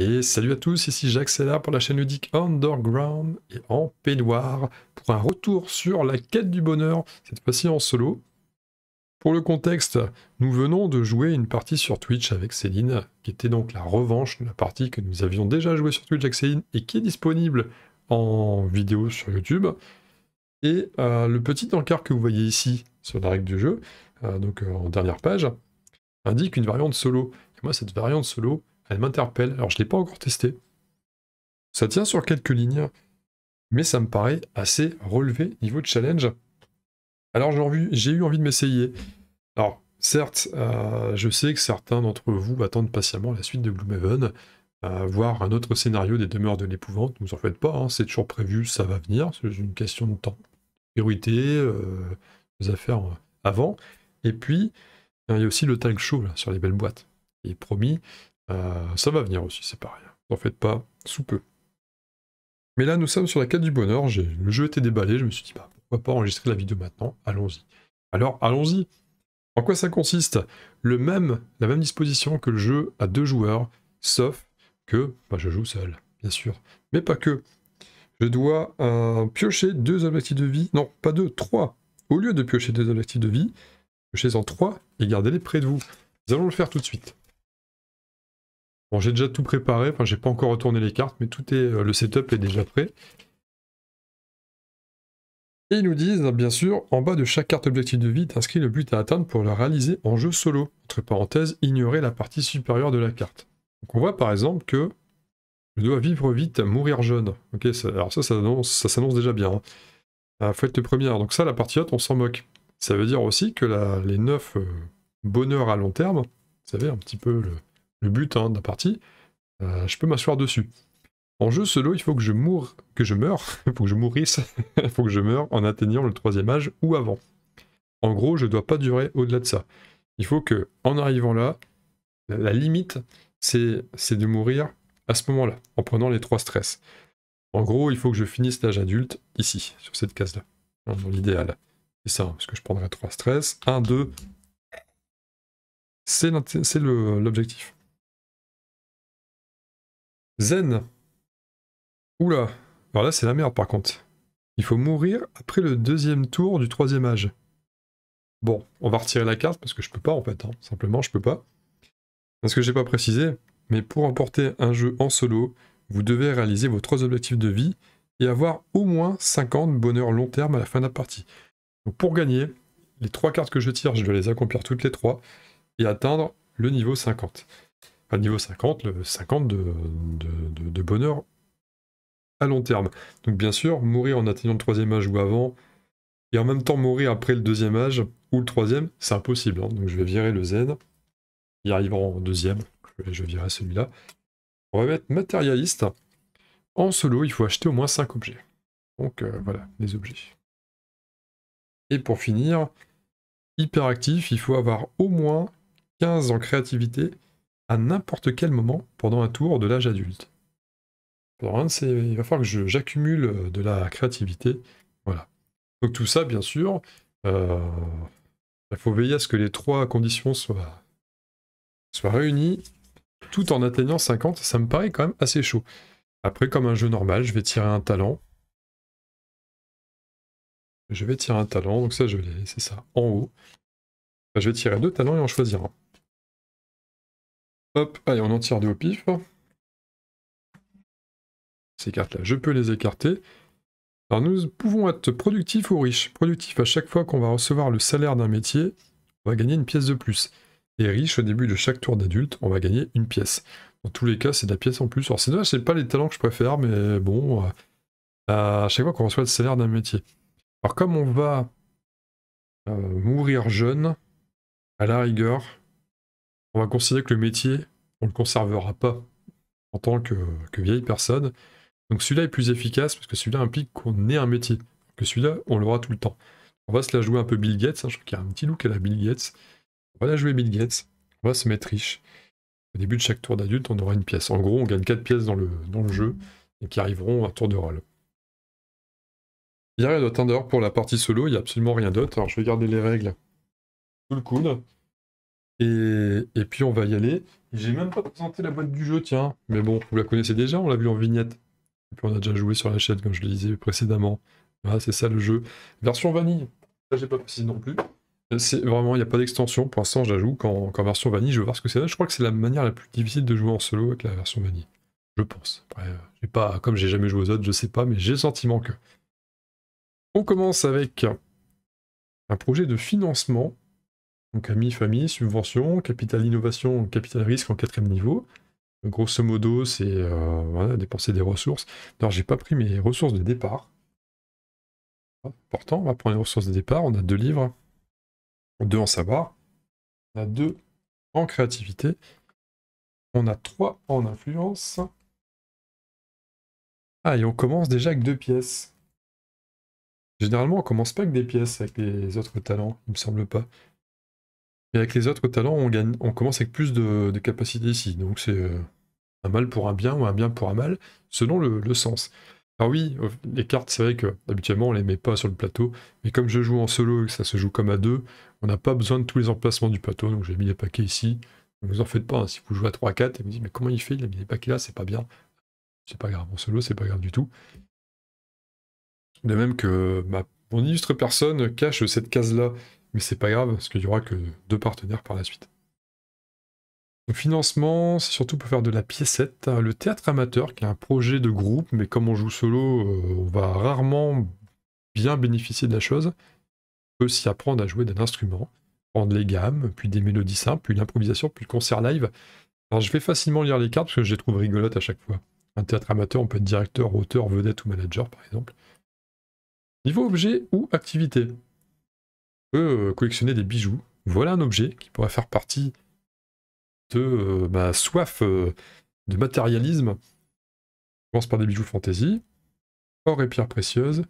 Et salut à tous, ici Jacques Sella pour la chaîne ludique Underground et en peignoir pour un retour sur la quête du bonheur, cette fois-ci en solo. Pour le contexte, nous venons de jouer une partie sur Twitch avec Céline, qui était donc la revanche de la partie que nous avions déjà jouée sur Twitch avec Céline et qui est disponible en vidéo sur YouTube. Et euh, le petit encart que vous voyez ici sur la règle du jeu, euh, donc euh, en dernière page, indique une variante solo. Et moi, cette variante solo, elle m'interpelle. Alors, je ne l'ai pas encore testé. Ça tient sur quelques lignes, mais ça me paraît assez relevé niveau de challenge. Alors, j'ai eu envie de m'essayer. Alors, certes, euh, je sais que certains d'entre vous attendent patiemment la suite de Gloomhaven, euh, voir un autre scénario des demeures de l'épouvante. Ne vous en faites pas, hein. c'est toujours prévu, ça va venir. C'est une question de temps. Priorité, euh, affaires euh, avant. Et puis, euh, il y a aussi le tag show sur les belles boîtes. Et promis, euh, ça va venir aussi, c'est pareil. N'en faites pas, sous peu. Mais là, nous sommes sur la quête du bonheur. Le jeu était déballé. Je me suis dit, bah, pourquoi pas enregistrer la vidéo maintenant Allons-y. Alors, allons-y. En quoi ça consiste le même, La même disposition que le jeu à deux joueurs, sauf que bah, je joue seul, bien sûr. Mais pas que. Je dois euh, piocher deux objectifs de vie. Non, pas deux, trois. Au lieu de piocher deux objectifs de vie, piochez-en trois et gardez-les près de vous. Nous allons le faire tout de suite. Bon, j'ai déjà tout préparé, enfin j'ai pas encore retourné les cartes, mais tout est, euh, le setup est déjà prêt. Et ils nous disent, bien sûr, en bas de chaque carte objectif de vie t'inscris le but à atteindre pour la réaliser en jeu solo. Entre parenthèses, ignorer la partie supérieure de la carte. Donc on voit par exemple que je dois vivre vite, mourir jeune. Ok, alors ça, ça, s'annonce déjà bien. Hein. Ah, faut être le Donc ça, la partie haute, on s'en moque. Ça veut dire aussi que les 9 euh, bonheurs à long terme, vous savez, un petit peu le, le but hein, de la partie, euh, je peux m'asseoir dessus. En jeu solo, il faut que je que je meure, il faut que je mourisse, il faut que je meure en atteignant le troisième âge ou avant. En gros, je ne dois pas durer au-delà de ça. Il faut que, en arrivant là, la limite, c'est de mourir à ce moment-là, en prenant les trois stress. En gros, il faut que je finisse l'âge adulte ici, sur cette case-là, l'idéal. C'est ça, hein, parce que je prendrai trois stress. Un, deux, C'est l'objectif. Zen. Oula. Alors là, c'est la merde par contre. Il faut mourir après le deuxième tour du troisième âge. Bon, on va retirer la carte parce que je peux pas en fait. Hein. Simplement, je peux pas. Parce que j'ai pas précisé, mais pour emporter un jeu en solo, vous devez réaliser vos trois objectifs de vie et avoir au moins 50 bonheurs long terme à la fin de la partie. Donc pour gagner, les trois cartes que je tire, je dois les accomplir toutes les trois et atteindre le niveau 50 niveau 50, le 50 de, bonheur à long terme. Donc bien sûr, mourir en atteignant le troisième âge ou avant, et en même temps mourir après le deuxième âge ou le troisième, c'est impossible. Hein. Donc je vais virer le zen. Il arrivera en deuxième. Je vais virer celui-là. On va mettre matérialiste. En solo, il faut acheter au moins 5 objets. Donc euh, voilà, les objets. Et pour finir, hyperactif, il faut avoir au moins 15 en créativité à n'importe quel moment pendant un tour de l'âge adulte. il va falloir que j'accumule euh, de la créativité. Voilà. Donc tout ça, bien sûr, euh, il faut veiller à ce que les trois conditions soient, réunies, tout en atteignant 50. Ça me paraît quand même assez chaud. Après, comme un jeu normal, je vais tirer un talent. Je vais tirer un talent, donc ça je vais laisser ça, en haut. je vais tirer deux talents et en choisir un. Hop, allez, on en tire deux au pif. Ces cartes-là, je peux les écarter. Alors nous pouvons être productifs ou riches. Productif, à chaque fois qu'on va recevoir le salaire d'un métier, on va gagner une pièce de plus. Et riche au début de chaque tour d'adulte, on va gagner une pièce. Dans tous les cas, c'est de la pièce en plus. Alors c'est dommage, c'est pas les talents que je préfère, mais bon, euh, à chaque fois qu'on reçoit le salaire d'un métier. Alors comme on va euh, mourir jeune, à la rigueur, on va considérer que le métier on ne le conservera pas en tant que, vieille personne. Donc celui-là est plus efficace parce que celui-là implique qu'on ait un métier. Que celui-là, on l'aura tout le temps. On va se la jouer un peu Bill Gates. Hein, je crois qu'il y a un petit look à la Bill Gates. On va la jouer Bill Gates. On va se mettre riche. Au début de chaque tour d'adulte, on aura une pièce. En gros, on gagne 4 pièces dans le, dans le jeu et qui arriveront à tour de rôle. Il n'y a rien d'autre. pour la partie solo, il n'y a absolument rien d'autre. Alors je vais garder les règles tout le coude. et puis on va y aller. J'ai même pas présenté la boîte du jeu, tiens. Mais bon, vous la connaissez déjà, on l'a vu en vignette. Et puis on a déjà joué sur la chaîne, comme je le disais précédemment. Voilà, ah, c'est ça le jeu. Version vanille, ça j'ai pas précisé non plus. C'est vraiment, il n'y a pas d'extension. Pour l'instant, je la qu'en version vanille. Je veux voir ce que c'est. Je crois que c'est la manière la plus difficile de jouer en solo avec la version vanille. Je pense. Après, euh, pas, comme j'ai jamais joué aux autres, je sais pas, mais j'ai le sentiment que. On commence avec un projet de financement donc ami, famille, subvention, capital innovation, capital risque en quatrième niveau. Grosso modo, c'est euh, dépenser des ressources. Alors j'ai pas pris mes ressources de départ. Ah, pourtant, on va prendre les ressources de départ. On a deux livres, deux en savoir, on a deux en créativité, on a trois en influence. Ah, et on commence déjà avec deux pièces. Généralement, on commence pas avec des pièces avec les autres talents, il me semble pas avec les autres talents, on, gagne, on commence avec plus de, de capacités ici. Donc c'est euh, un mal pour un bien ou un bien pour un mal, selon le, sens. Alors oui, les cartes, c'est vrai que habituellement on les met pas sur le plateau, mais comme je joue en solo et que ça se joue comme à deux, on n'a pas besoin de tous les emplacements du plateau, donc j'ai mis les paquets ici. vous en faites pas, hein. si vous jouez à 3-4 et vous dites mais comment il fait, il a mis les paquets là, c'est pas bien. C'est pas grave, en solo, c'est pas grave du tout. De même que mon illustre personne cache cette case-là mais c'est pas grave, parce qu'il y aura que deux partenaires par la suite. Le financement, c'est surtout pour faire de la piécette. Le théâtre amateur, qui est un projet de groupe, mais comme on joue solo, euh, on va rarement bien bénéficier de la chose. On peut s'y apprendre à jouer d'un instrument, prendre les gammes, puis des mélodies simples, puis l'improvisation, puis le concert live. Alors je vais facilement lire les cartes parce que je les trouve rigolotes à chaque fois. Un théâtre amateur, on peut être directeur, auteur, vedette ou manager par exemple. Niveau objet ou activité peut euh, collectionner des bijoux. Voilà un objet qui pourrait faire partie de euh, ma soif euh, de matérialisme. Je commence par des bijoux fantasy. or et pierres précieuses,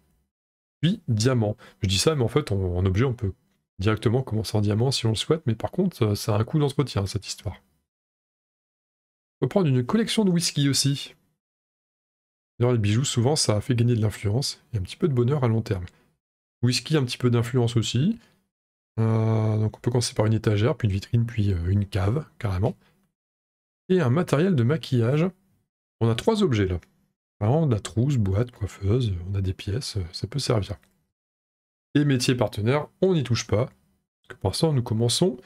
puis diamants. Je dis ça, mais en fait, en objet, on peut directement commencer en diamant si on le souhaite, mais par contre, ça a un coût d'entretien, cette histoire. On peut prendre une collection de whisky aussi. Alors les bijoux, souvent, ça fait gagner de l'influence et un petit peu de bonheur à long terme. Whisky, un petit peu d'influence aussi. Euh, donc on peut commencer par une étagère, puis une vitrine, puis euh, une cave, carrément. Et un matériel de maquillage. On a trois objets là. Vraiment, on a trousse, boîte, coiffeuse, on a des pièces, euh, ça peut servir. Et métier partenaire, on n'y touche pas. Parce que pour l'instant, nous commençons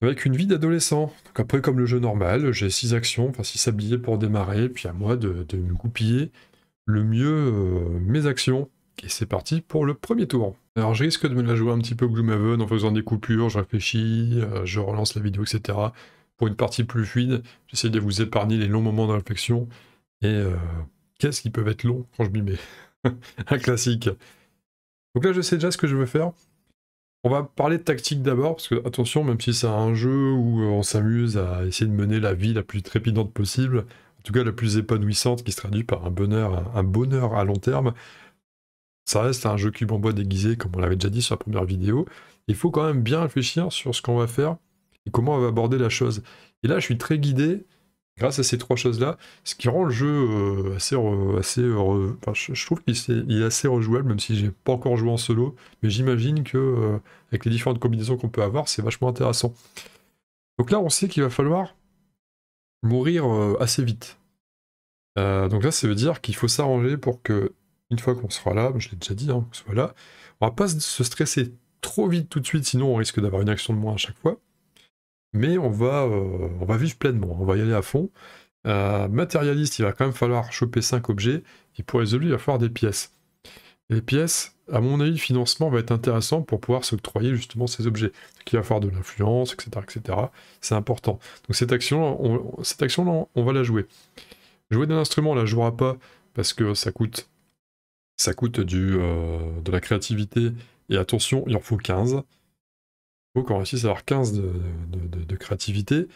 avec une vie d'adolescent. Donc après, comme le jeu normal, j'ai six actions, enfin six habillés pour démarrer, puis à moi de, me goupiller le mieux mes actions. Et c'est parti pour le premier tour. Alors je risque de me la jouer un petit peu Gloomhaven en faisant des coupures, je réfléchis, euh, je relance la vidéo, etc. Pour une partie plus fluide, j'essaie de vous épargner les longs moments de réflexion. Et euh, qu'est-ce qui peut être long quand je m'y mets Un classique. Donc là je sais déjà ce que je veux faire. On va parler de tactique d'abord, parce que attention, même si c'est un jeu où euh, on s'amuse à essayer de mener la vie la plus trépidante possible, en tout cas la plus épanouissante, qui se traduit par un bonheur, un bonheur à long terme, ça reste un jeu cube en bois déguisé, comme on l'avait déjà dit sur la première vidéo. Il faut quand même bien réfléchir sur ce qu'on va faire et comment on va aborder la chose. Et là, je suis très guidé grâce à ces trois choses-là, ce qui rend le jeu euh, assez... je, trouve qu'il est, assez rejouable, même si je n'ai pas encore joué en solo, mais j'imagine que euh, avec les différentes combinaisons qu'on peut avoir, c'est vachement intéressant. Donc là, on sait qu'il va falloir mourir euh, assez vite. donc là, ça veut dire qu'il faut s'arranger pour que une fois qu'on sera là, bah, je l'ai déjà dit, hein, on là, on va pas se stresser trop vite tout de suite, sinon on risque d'avoir une action de moins à chaque fois. Mais on va, euh, on va vivre pleinement, on va y aller à fond. Euh, matérialiste, il va quand même falloir choper 5 objets, et pour les il va falloir des pièces. les pièces, à mon avis, le financement va être intéressant pour pouvoir s'octroyer justement ces objets. il va falloir de l'influence, etc. etc. C'est important. Donc cette action-là, on, cette action on va la jouer. Jouer d'un instrument, on la jouera pas parce que ça coûte ça coûte du, euh, de la créativité. Et attention, il en faut 15. Il faut qu'on réussisse à avoir 15 de, créativité.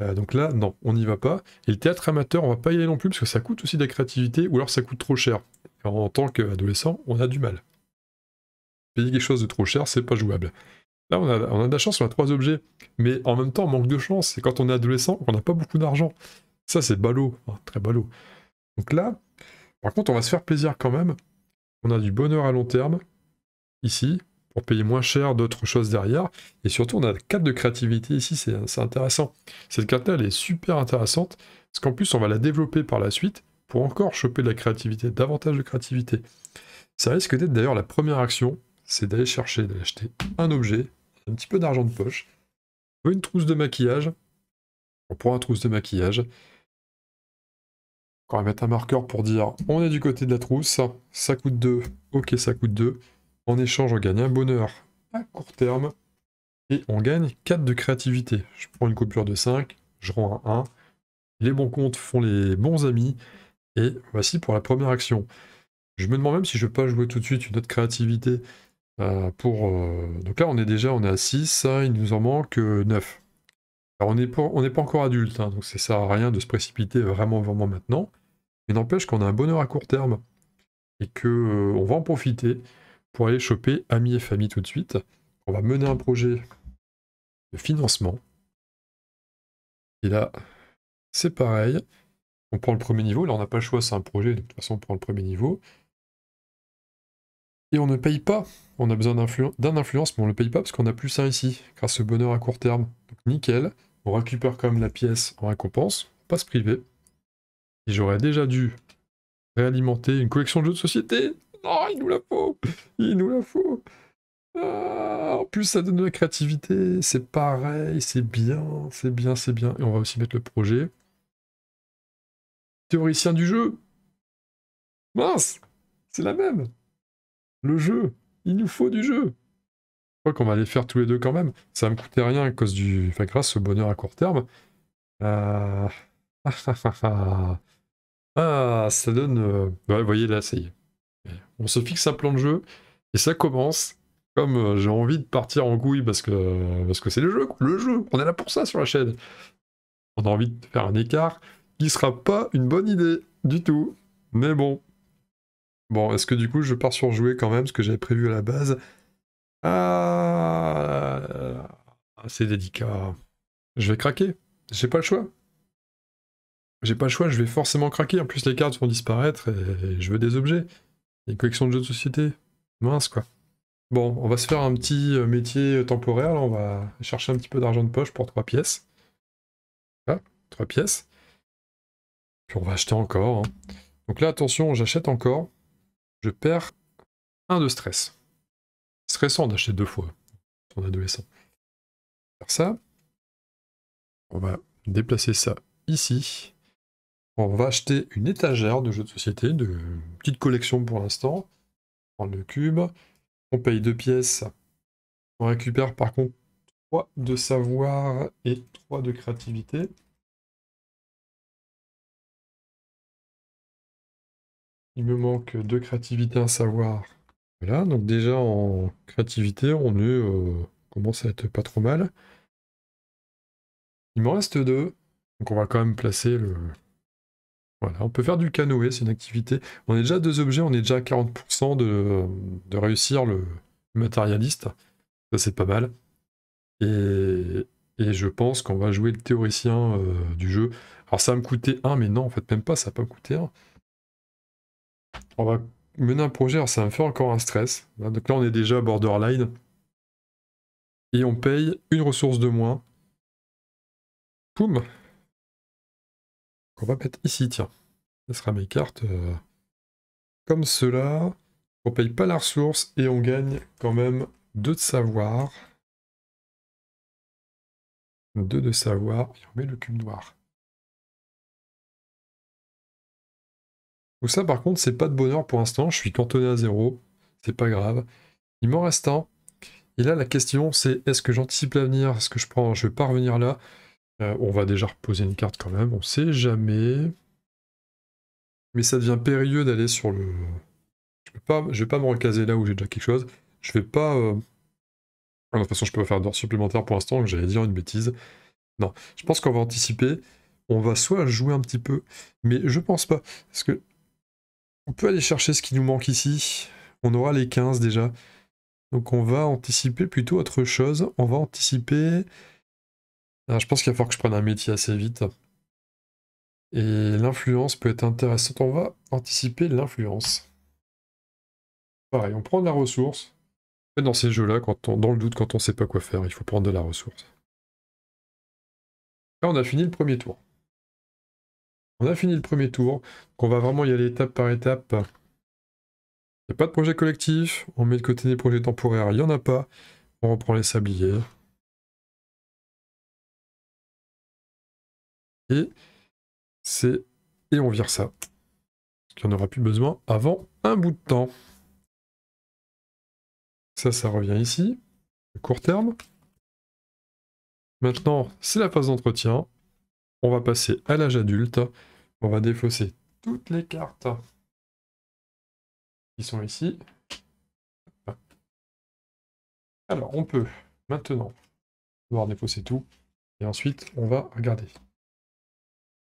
Euh, donc là, non, on n'y va pas. Et le théâtre amateur, on ne va pas y aller non plus, parce que ça coûte aussi de la créativité, ou alors ça coûte trop cher. en tant qu'adolescent, on a du mal. Payer quelque chose de trop cher, c'est pas jouable. Là, on a, on a, de la chance, on a trois objets. Mais en même temps, on manque de chance. Et quand on est adolescent on n'a pas beaucoup d'argent. Ça, c'est ballot, hein, très ballot. Donc là, par contre, on va se faire plaisir quand même on a du bonheur à long terme ici pour payer moins cher d'autres choses derrière. Et surtout, on a carte de créativité ici, c'est intéressant. Cette carte-là, elle est super intéressante, parce qu'en plus, on va la développer par la suite pour encore choper de la créativité, davantage de créativité. Ça risque d'être d'ailleurs la première action, c'est d'aller chercher, d'acheter un objet, un petit peu d'argent de poche, une trousse de maquillage, on prend une trousse de maquillage, on va mettre un marqueur pour dire on est du côté de la trousse, ça coûte 2, ok ça coûte 2. En échange on gagne un bonheur à court terme et on gagne 4 de créativité. Je prends une coupure de 5, je rends un 1. Les bons comptes font les bons amis et voici pour la première action. Je me demande même si je ne pas jouer tout de suite une autre créativité euh, pour... Euh, donc là on est déjà on est à 6, hein, il nous en manque 9. Euh, Alors on n'est pas, encore adulte, hein, donc ça sert à rien de se précipiter vraiment vraiment maintenant. Mais n'empêche qu'on a un bonheur à court terme et qu'on euh, va en profiter pour aller choper amis et famille tout de suite. On va mener un projet de financement. Et là, c'est pareil. On prend le premier niveau. Là, on n'a pas le choix, c'est un projet. de toute façon, on prend le premier niveau. Et on ne paye pas. On a besoin d'un influence, mais on ne le paye pas parce qu'on a plus ça ici, grâce au bonheur à court terme. Donc, nickel. On récupère quand même la pièce en récompense. Pas se priver. Et j'aurais déjà dû réalimenter une collection de jeux de société. Non, oh, il nous la faut Il nous la faut ah, En plus, ça donne de la créativité. C'est pareil, c'est bien, c'est bien, c'est bien. Et on va aussi mettre le projet. Théoricien du jeu. Mince C'est la même Le jeu Il nous faut du jeu Je crois qu'on va les faire tous les deux quand même. Ça me coûtait rien à cause du... Enfin, grâce au bonheur à court terme. Euh, ah, ah, ah ah, ça donne. Euh, ouais, vous voyez là, ça On se fixe un plan de jeu et ça commence. Comme euh, j'ai envie de partir en gouille, parce que parce que c'est le jeu, le jeu. On est là pour ça sur la chaîne. On a envie de faire un écart qui sera pas une bonne idée du tout. Mais bon. Bon, est-ce que du coup je pars sur jouer quand même ce que j'avais prévu à la base Ah, c'est délicat. Je vais craquer. J'ai pas le choix j'ai pas le choix, je vais forcément craquer. En plus, les cartes vont disparaître et, je veux des objets. Les collections de jeux de société. Mince, quoi. Bon, on va se faire un petit euh, métier euh, temporaire. on va chercher un petit peu d'argent de poche pour trois pièces. Voilà, trois pièces. Puis on va acheter encore. Hein. Donc là, attention, j'achète encore. Je perds un de stress. Stressant d'acheter deux fois. On adolescent. Faire ça. On va déplacer ça ici. On va acheter une étagère de jeux de société, de petite collection pour l'instant. On prend le cube. On paye deux pièces. On récupère par contre 3 de savoir et 3 de créativité. Il me manque deux créativité, un savoir. Voilà, donc déjà en créativité, on est, euh, commence à être pas trop mal. Il m'en reste deux. Donc on va quand même placer le, voilà, on peut faire du canoë, c'est une activité. On est déjà deux objets, on est déjà à 40% de, de, réussir le matérialiste. Ça, c'est pas mal. Et, je pense qu'on va jouer le théoricien euh, du jeu. Alors, ça va me coûter un, mais non, en fait, même pas, ça va pas me coûter On va mener un projet, alors ça va me faire encore un stress. Donc là, on est déjà borderline. Et on paye une ressource de moins. Poum on va mettre ici, tiens. Ce sera mes cartes. Euh, comme cela. On paye pas la ressource et on gagne quand même deux de savoir. Deux de savoir. Et on met le cube noir. Tout ça, par contre, c'est pas de bonheur pour l'instant. Je suis cantonné à zéro. C'est pas grave. Il m'en reste un. Et là, la question, c'est est-ce que j'anticipe l'avenir Est-ce que je prends Je vais pas revenir là. Euh, on va déjà reposer une carte quand même, on sait jamais. Mais ça devient périlleux d'aller sur le... Je ne pas, je vais pas me recaser là où j'ai déjà quelque chose. Je vais pas... Euh, ah, de toute façon, je peux pas faire d'or supplémentaire pour l'instant, j'allais dire une bêtise. Non, je pense qu'on va anticiper. On va soit jouer un petit peu, mais je pense pas. Parce que on peut aller chercher ce qui nous manque ici. On aura les 15 déjà. Donc on va anticiper plutôt autre chose. On va anticiper ah, je pense qu'il va falloir que je prenne un métier assez vite. Et l'influence peut être intéressante. On va anticiper l'influence. Pareil, on prend de la ressource. Dans ces jeux-là, quand dans le doute, quand on ne sait pas quoi faire, il faut prendre de la ressource. Là, on a fini le premier tour. On a fini le premier tour. Donc on va vraiment y aller étape par étape. Il n'y a pas de projet collectif. On met de côté des projets temporaires. Il n'y en a pas. On reprend les sabliers. Et c'est et on vire ça. Parce qu'on aura plus besoin avant un bout de temps. Ça, ça revient ici, court terme. Maintenant, c'est la phase d'entretien. On va passer à l'âge adulte. On va défausser toutes les cartes qui sont ici. Alors, on peut maintenant pouvoir défausser tout. Et ensuite, on va regarder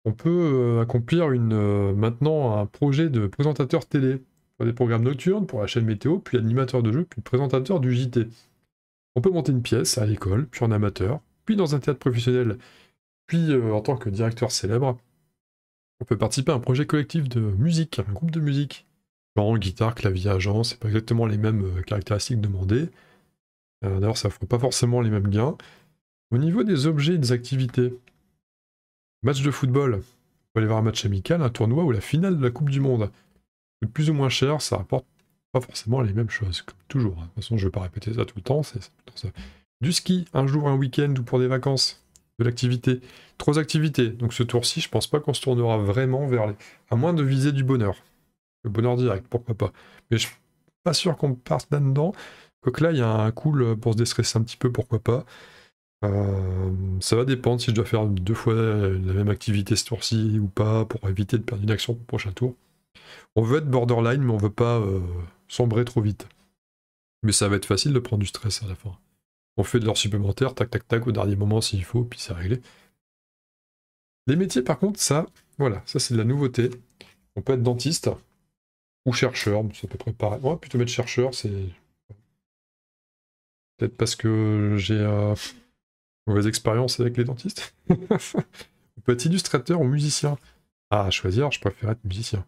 on peut euh, accomplir une, euh, maintenant un projet de présentateur télé pour des programmes nocturnes, pour la chaîne météo, puis animateur de jeu, puis présentateur du JT. On peut monter une pièce à l'école, puis en amateur, puis dans un théâtre professionnel, puis euh, en tant que directeur célèbre. On peut participer à un projet collectif de musique, un groupe de musique. Genre guitare, clavier, agent, c'est pas exactement les mêmes caractéristiques demandées. D'ailleurs, ça ne fera pas forcément les mêmes gains. Au niveau des objets et des activités, Match de football. On aller voir un match amical, un tournoi ou la finale de la Coupe du Monde. C'est plus ou moins cher, ça rapporte pas forcément les mêmes choses, comme toujours. Hein. De toute façon, je ne vais pas répéter ça tout le temps. C'est, ça. Du ski, un jour, un week-end ou pour des vacances. De l'activité. Trois activités. Donc ce tour-ci, je pense pas qu'on se tournera vraiment vers les... À moins de viser du bonheur. Le bonheur direct, pourquoi pas. Mais je suis pas sûr qu'on parte là-dedans. Quoique là, il y a un cool pour se déstresser un petit peu, pourquoi pas. Euh, ça va dépendre si je dois faire deux fois la même activité ce tour-ci ou pas pour éviter de perdre une action pour le prochain tour. On veut être borderline, mais on veut pas euh, sombrer trop vite. Mais ça va être facile de prendre du stress à la fin. On fait de l'heure supplémentaire, tac tac tac, au dernier moment s'il faut, puis c'est réglé. Les métiers, par contre, ça, voilà, ça c'est de la nouveauté. On peut être dentiste ou chercheur, c'est à peu près pareil. Moi, plutôt mettre chercheur, c'est. Peut-être parce que j'ai. un... Mauvaise expérience avec les dentistes On peut être illustrateur ou musicien. Ah, à choisir, je préfère être musicien.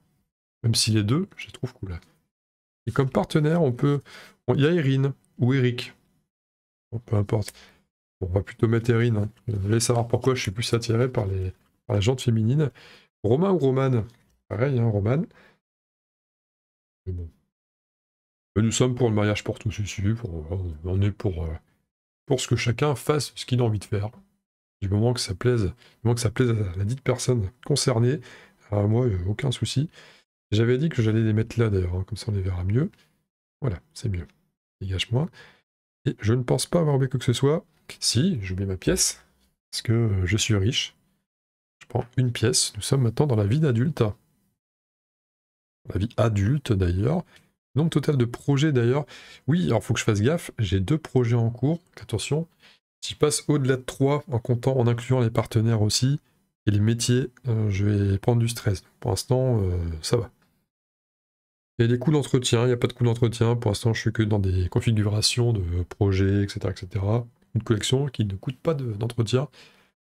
Même si les deux, je les trouve cool. Et comme partenaire, on peut. Il y a Erin ou Eric. peu importe. on va plutôt mettre Erin. Hein. Vous allez savoir pourquoi je suis plus attiré par, les... la gente féminine. Romain ou Romane Pareil, hein, Romane. nous sommes pour le mariage pour tous ici. Pour... On est pour. Euh, pour ce que chacun fasse ce qu'il a envie de faire. Du moment que ça plaise, moment que ça plaise à la dite personne concernée, à euh, moi, euh, aucun souci. J'avais dit que j'allais les mettre là d'ailleurs, hein, comme ça on les verra mieux. Voilà, c'est mieux. Dégage-moi. Et je ne pense pas avoir oublié que ce soit. Si, je mets ma pièce, parce que euh, je suis riche. Je prends une pièce. Nous sommes maintenant dans la vie d'adulte. La vie adulte d'ailleurs. Nombre total de projets d'ailleurs. Oui, alors il faut que je fasse gaffe, j'ai deux projets en cours. Attention, si je passe au-delà de trois en comptant, en incluant les partenaires aussi et les métiers, euh, je vais prendre du stress. Pour l'instant, euh, ça va. Et les coûts d'entretien, il n'y a pas de coûts d'entretien. Pour l'instant, je suis que dans des configurations de projets, etc., etc. Une collection qui ne coûte pas d'entretien.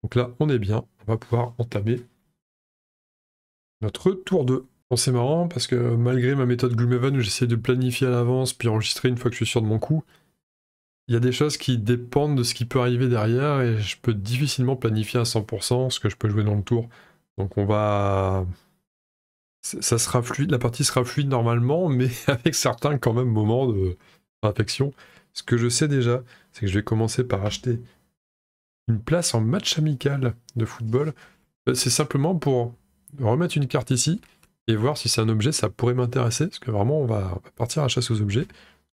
Donc là, on est bien. On va pouvoir entamer notre tour 2 c'est marrant parce que malgré ma méthode Gloomhaven où j'essaie de planifier à l'avance puis enregistrer une fois que je suis sûr de mon coup, il y a des choses qui dépendent de ce qui peut arriver derrière et je peux difficilement planifier à 100% ce que je peux jouer dans le tour. Donc on va... Ça sera fluide, la partie sera fluide normalement, mais avec certains quand même moments de réflexion, Ce que je sais déjà, c'est que je vais commencer par acheter une place en match amical de football. Euh, c'est simplement pour remettre une carte ici, et voir si c'est un objet, ça pourrait m'intéresser, parce que vraiment, on va, partir à chasse aux objets.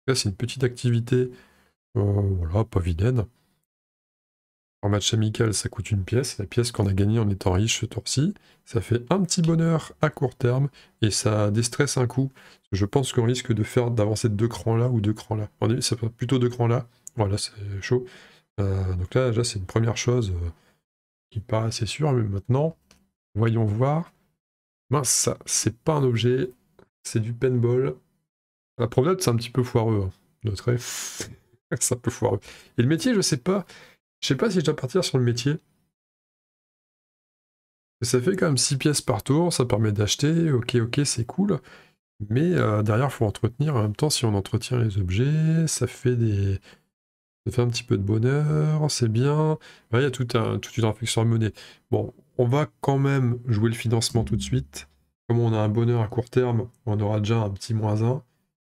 Là, c'est une petite activité, euh, voilà, pas vilaine. En match amical, ça coûte une pièce. La pièce qu'on a gagnée en étant riche ce tour-ci, ça fait un petit bonheur à court terme et ça déstresse un coup. Je pense qu'on risque de faire d'avancer deux crans là ou deux crans là. En ça plutôt deux crans là. Voilà, c'est chaud. Euh, donc là, déjà, c'est une première chose euh, qui paraît assez sûre, mais maintenant, voyons voir Mince, ça, c'est pas un objet, c'est du paintball. La promenade, c'est un petit peu foireux, hein, notre c'est un peu foireux. Et le métier, je sais pas. Je sais pas si je dois partir sur le métier. Ça fait quand même 6 pièces par tour, ça permet d'acheter, ok, ok, c'est cool. Mais euh, derrière, il faut entretenir. En même temps, si on entretient les objets, ça fait des. Ça fait un petit peu de bonheur, c'est bien. Il y a tout un, toute une réflexion à mener. Bon, on va quand même jouer le financement tout de suite. Comme on a un bonheur à court terme, on aura déjà un petit moins 1.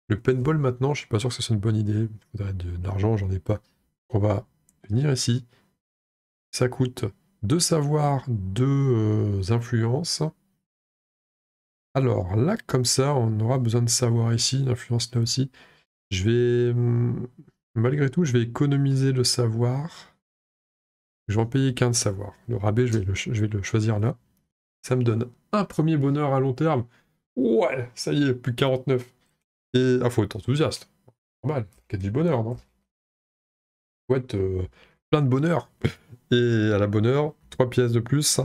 Le paintball maintenant, je suis pas sûr que ce soit une bonne idée. Il faudrait de, l'argent, j'en ai pas. On va venir ici. Ça coûte deux savoirs, deux euh, influences. Alors là, comme ça, on aura besoin de savoir ici, d'influence là aussi. Je vais, hum, malgré tout, je vais économiser le savoir. Je vais en payer qu'un de savoir. Le rabais, je vais le, choisir là. Ça me donne un premier bonheur à long terme. Ouais, ça y est, plus 49. Et ah, faut être enthousiaste. Normal, que du bonheur, non Faut être euh, plein de bonheur. Et à la bonne heure, 3 pièces de plus.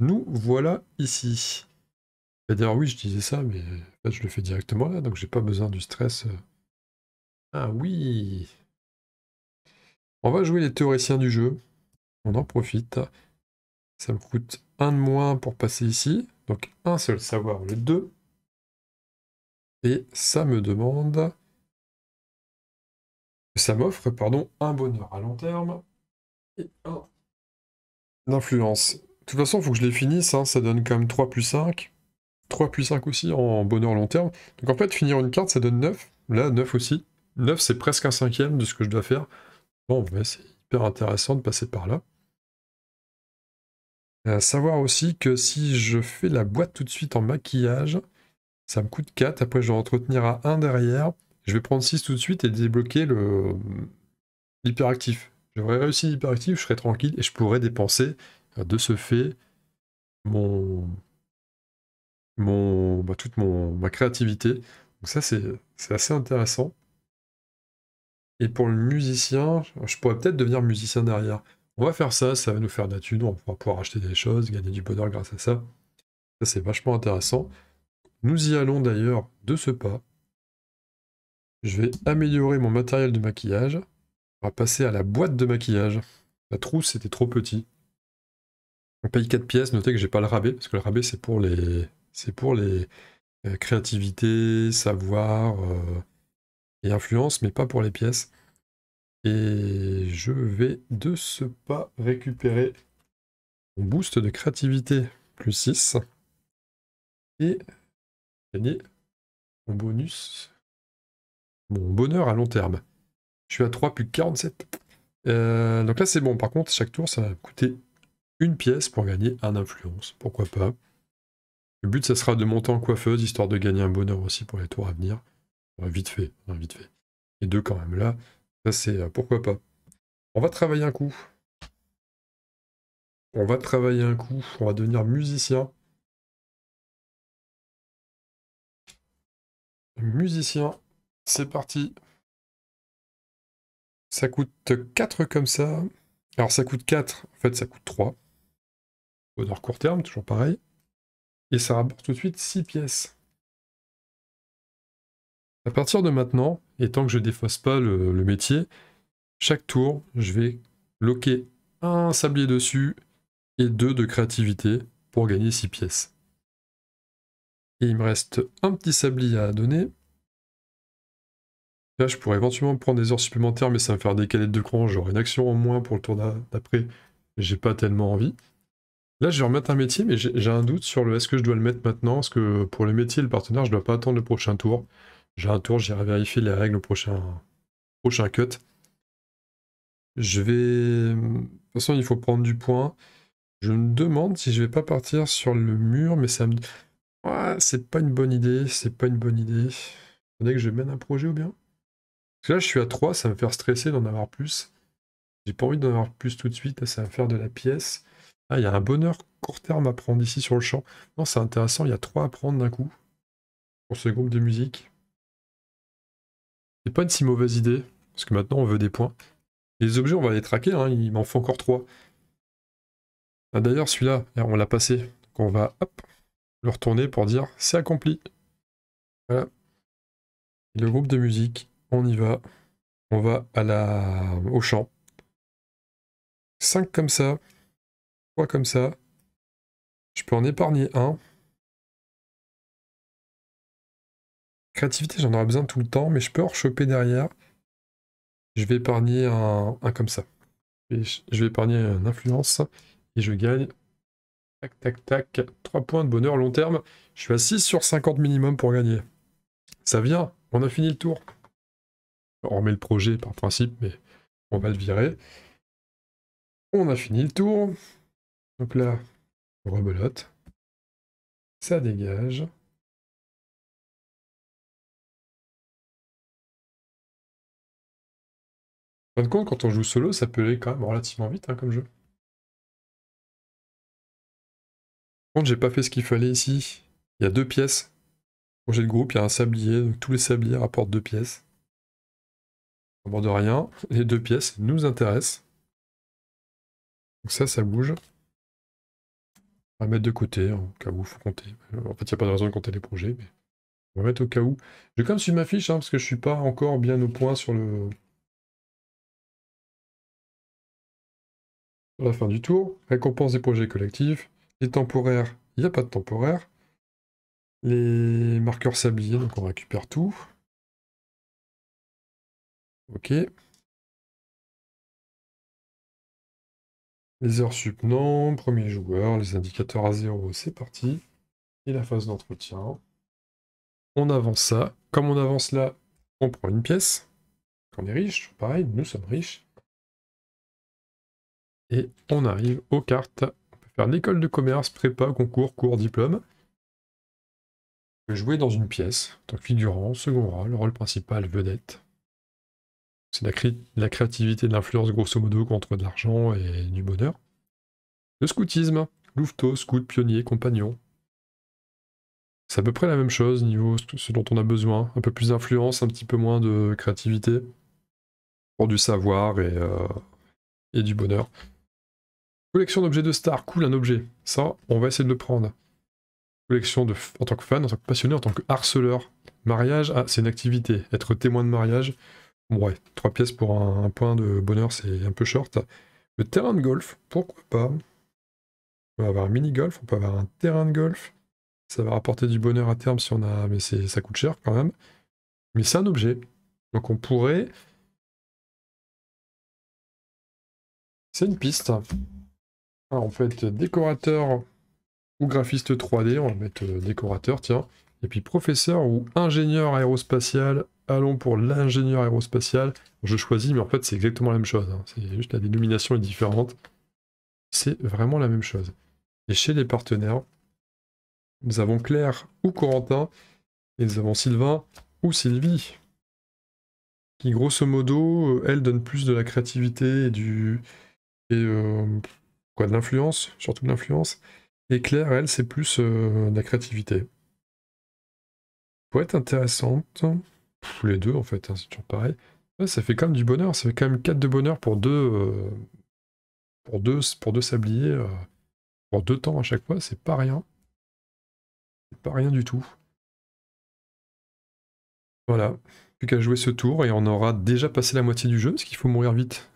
Nous voilà ici. d'ailleurs, eh oui, je disais ça, mais je le fais directement là, donc j'ai pas besoin du stress. Euh. Ah oui On va jouer les théoriciens du jeu on en profite. Ça me coûte un de moins pour passer ici. Donc un seul savoir, le 2. Et ça me demande... Ça m'offre, pardon, un bonheur à long terme et un d'influence. De toute façon, il faut que je les finisse. Hein. Ça donne quand même 3 plus 5. 3 plus 5 aussi en bonheur long terme. Donc en fait, finir une carte, ça donne 9. Là, 9 aussi. 9, c'est presque un cinquième de ce que je dois faire. Bon, mais c'est hyper intéressant de passer par là savoir aussi que si je fais la boîte tout de suite en maquillage, ça me coûte 4. Après, je vais entretenir à 1 derrière. Je vais prendre 6 tout de suite et débloquer le l'hyperactif. J'aurais réussi l'hyperactif, je serais tranquille et je pourrais dépenser euh, de ce fait mon, mon, bah, toute mon, ma créativité. Donc ça, c'est assez intéressant. Et pour le musicien, je pourrais peut-être devenir musicien derrière. On va faire ça, ça va nous faire de on va pouvoir acheter des choses, gagner du bonheur grâce à ça. Ça, c'est vachement intéressant. Nous y allons d'ailleurs de ce pas. Je vais améliorer mon matériel de maquillage. On va passer à la boîte de maquillage. La trousse était trop petit. On paye 4 pièces, notez que j'ai pas le rabais, parce que le rabais c'est pour les. C'est pour les euh, créativités, savoir euh, et influence, mais pas pour les pièces. Et je vais de ce pas récupérer mon boost de créativité plus 6 et gagner mon bonus, mon bonheur à long terme. Je suis à 3 plus 47. Euh, donc là c'est bon, par contre chaque tour ça va coûter une pièce pour gagner un influence, pourquoi pas. Le but ça sera de monter en coiffeuse, histoire de gagner un bonheur aussi pour les tours à venir. Euh, vite fait, hein, vite fait. Et deux quand même là, ça, c'est euh, pourquoi pas. On va travailler un coup. On va travailler un coup. On va devenir musicien. Musicien. C'est parti. Ça coûte 4 comme ça. Alors ça coûte 4, en fait ça coûte 3. Bonheur court terme, toujours pareil. Et ça rapporte tout de suite 6 pièces. À partir de maintenant, et tant que je ne défausse pas le, métier, chaque tour, je vais loquer un sablier dessus et deux de créativité pour gagner 6 pièces. Et il me reste un petit sablier à donner. Là, je pourrais éventuellement prendre des heures supplémentaires, mais ça va me faire décaler de cran. J'aurai une action en moins pour le tour d'après. J'ai pas tellement envie. Là, je vais remettre un métier, mais j'ai un doute sur le est-ce que je dois le mettre maintenant Parce que pour le métier, le partenaire, je ne dois pas attendre le prochain tour. J'ai un tour, j'irai vérifier les règles au prochain, cut. Je vais... De toute façon, il faut prendre du point. Je me demande si je vais pas partir sur le mur, mais ça me... c'est pas une bonne idée, c'est pas une bonne idée. Attendez que je mène un projet ou bien Parce que là, je suis à 3, ça va me faire stresser d'en avoir plus. J'ai pas envie d'en avoir plus tout de suite, ça va me faire de la pièce. Ah, il y a un bonheur court terme à prendre ici sur le champ. Non, c'est intéressant, il y a 3 à prendre d'un coup. Pour ce groupe de musique pas une si mauvaise idée, parce que maintenant on veut des points. Les objets, on va les traquer, hein, il m'en faut encore trois. Ah, d'ailleurs, celui-là, on l'a passé. Donc on va hop, le retourner pour dire c'est accompli. Voilà. le groupe de musique, on y va. On va à la... au champ. Cinq comme ça, trois comme ça. Je peux en épargner un. Créativité, j'en aurai besoin tout le temps, mais je peux en choper derrière. Je vais épargner un, comme ça. je vais épargner une influence et je gagne. Tac, tac, tac. Trois points de bonheur long terme. Je suis à 6 sur 50 minimum pour gagner. Ça vient. On a fini le tour. On remet le projet par principe, mais on va le virer. On a fini le tour. Hop là, on rebelote. Ça dégage. fin de compte, quand on joue solo, ça peut aller quand même relativement vite hein, comme jeu. Par contre, j'ai pas fait ce qu'il fallait ici. Il y a deux pièces. Projet de groupe, il y a un sablier, tous les sabliers rapportent deux pièces. On bord de rien, les deux pièces nous intéressent. Donc ça, ça bouge. On va mettre de côté, en cas où il faut compter. En fait, il n'y a pas de raison de compter les projets, mais on va mettre au cas où. Je vais quand même suivre ma fiche, hein, parce que je suis pas encore bien au point sur le, la fin du tour, récompense des projets collectifs, les temporaires, il n'y a pas de temporaire. Les marqueurs sabliers, donc on récupère tout. Ok. Les heures sup, Premier joueur, les indicateurs à zéro, c'est parti. Et la phase d'entretien. On avance ça. Comme on avance là, on prend une pièce. Quand on est riche, pareil, nous sommes riches. Et on arrive aux cartes. On peut faire l'école de commerce, prépa, concours, cours, diplôme. On peut jouer dans une pièce, Donc tant que figurant, second rôle, rôle principal, vedette. C'est la, créativité de l'influence, grosso modo, contre de l'argent et du bonheur. Le scoutisme, louveteau, scout, pionnier, compagnon. C'est à peu près la même chose niveau ce dont on a besoin. Un peu plus d'influence, un petit peu moins de créativité. Pour du savoir et, euh, et du bonheur. Collection d'objets de stars, cool un objet. Ça, on va essayer de le prendre. Collection de en tant que fan, en tant que passionné, en tant que harceleur. Mariage, ah, c'est une activité. Être témoin de mariage. ouais, trois pièces pour un, point de bonheur, c'est un peu short. Le terrain de golf, pourquoi pas On va avoir un mini-golf, on peut avoir un terrain de golf. Ça va rapporter du bonheur à terme si on a... Mais ça coûte cher quand même. Mais c'est un objet. Donc on pourrait... C'est une piste. En ah, fait, décorateur ou graphiste 3D, on va mettre euh, décorateur, tiens. Et puis professeur ou ingénieur aérospatial, allons pour l'ingénieur aérospatial. Je choisis, mais en fait c'est exactement la même chose. Hein. C'est juste la dénomination est différente. C'est vraiment la même chose. Et chez les partenaires, nous avons Claire ou Corentin, et nous avons Sylvain ou Sylvie, qui grosso modo, euh, elle donne plus de la créativité et du... Et euh, Quoi, de l'influence Surtout de l'influence. Et Claire, elle, c'est plus euh, de la créativité. être intéressante. les deux, en fait, hein, c'est toujours pareil. ça fait quand même du bonheur. Ça fait quand même 4 de bonheur pour deux, euh, pour deux, pour deux sabliers. Euh, pour deux temps à chaque fois, c'est pas rien. C'est pas rien du tout. Voilà. Plus qu'à jouer ce tour et on aura déjà passé la moitié du jeu, parce qu'il faut mourir vite.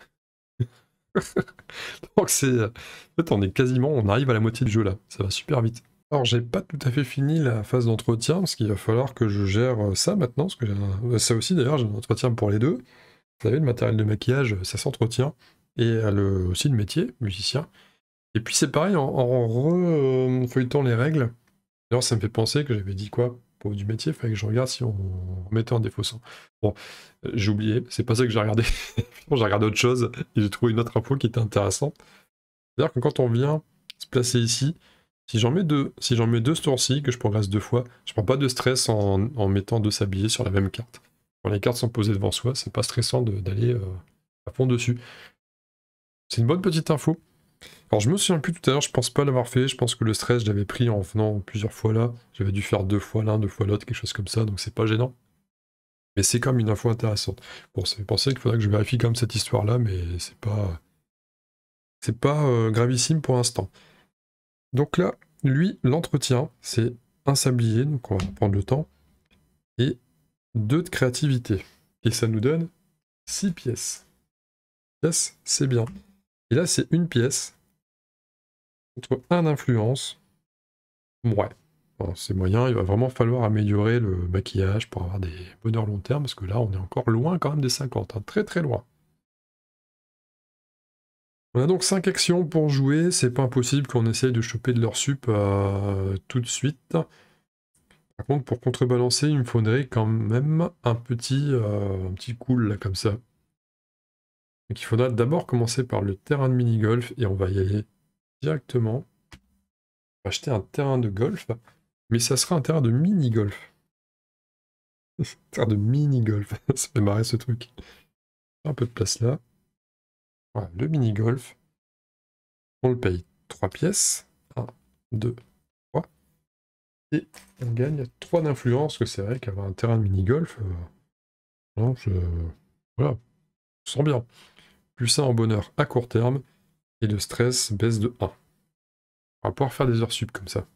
Donc c'est... Euh, en fait, on est quasiment... On arrive à la moitié du jeu, là. Ça va super vite. Alors, j'ai pas tout à fait fini la phase d'entretien, parce qu'il va falloir que je gère euh, ça maintenant, parce que euh, ça aussi, d'ailleurs, j'ai un entretien pour les deux. Vous savez, le matériel de maquillage, ça s'entretient, et le... aussi le métier, musicien. Et puis c'est pareil, en, en les règles, d'ailleurs ça me fait penser que j'avais dit quoi du métier, il fallait que je regarde si on mettait en défaussant. Bon, euh, j'ai oublié, c'est pas ça que j'ai regardé. j'ai regardé autre chose et j'ai trouvé une autre info qui était intéressante. C'est-à-dire que quand on vient se placer ici, si j'en mets deux, si j'en mets deux ce tour-ci, que je progresse deux fois, je prends pas de stress en, mettant deux sabliers sur la même carte. Quand les cartes sont posées devant soi, c'est pas stressant d'aller euh, à fond dessus. C'est une bonne petite info. Alors je me souviens plus tout à l'heure, je pense pas l'avoir fait, je pense que le stress l'avais pris en venant plusieurs fois là, j'avais dû faire deux fois l'un, deux fois l'autre, quelque chose comme ça, donc c'est pas gênant. Mais c'est quand même une info intéressante. Bon, ça fait penser qu'il faudrait que je vérifie quand même cette histoire-là, mais c'est pas... C'est pas euh, gravissime pour l'instant. Donc là, lui, l'entretien, c'est un sablier, donc on va prendre le temps, et deux de créativité. Et ça nous donne six pièces. Pièces, c'est bien. Et là, c'est une pièce Contre un influence. Ouais. c'est moyen, il va vraiment falloir améliorer le maquillage pour avoir des bonheurs long terme, parce que là, on est encore loin quand même des 50, hein, très très loin. On a donc 5 actions pour jouer, c'est pas impossible qu'on essaye de choper de leur sup euh, tout de suite. Par contre, pour contrebalancer, il me faudrait quand même un petit, euh, un petit cool là, comme ça. Donc il faudra d'abord commencer par le terrain de mini-golf et on va y aller directement acheter un terrain de golf, mais ça sera un terrain de mini-golf. un terrain de mini-golf, ça fait marrer ce truc. Un peu de place là. Voilà, le mini-golf. On le paye 3 pièces. 1, 2, 3. Et on gagne 3 d'influence, que c'est vrai qu'avoir un terrain de mini-golf, euh, je... voilà, je sent bien. Plus ça en bonheur à court terme, et le stress baisse de 1. On va pouvoir faire des heures sup comme ça.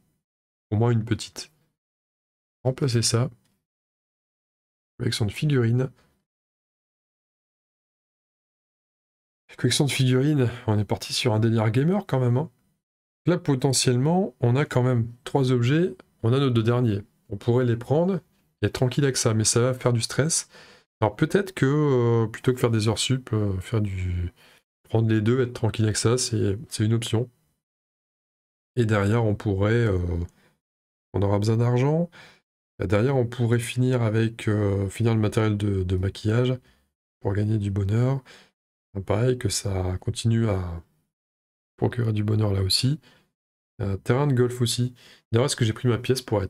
Au moins une petite. Remplacer ça collection de figurines. Collection de figurine. on est parti sur un délire gamer quand même. Hein. Là, potentiellement, on a quand même trois objets. On a nos deux derniers. On pourrait les prendre et être tranquille avec ça, mais ça va faire du stress. Alors peut-être que euh, plutôt que faire des heures sup, euh, faire du, les deux, être tranquille avec ça, c'est une option. Et derrière, on pourrait. Euh, on aura besoin d'argent. Derrière, on pourrait finir avec euh, finir le matériel de, maquillage pour gagner du bonheur. Pareil, que ça continue à procurer du bonheur là aussi. Euh, terrain de golf aussi. D'ailleurs, est-ce que j'ai pris ma pièce pour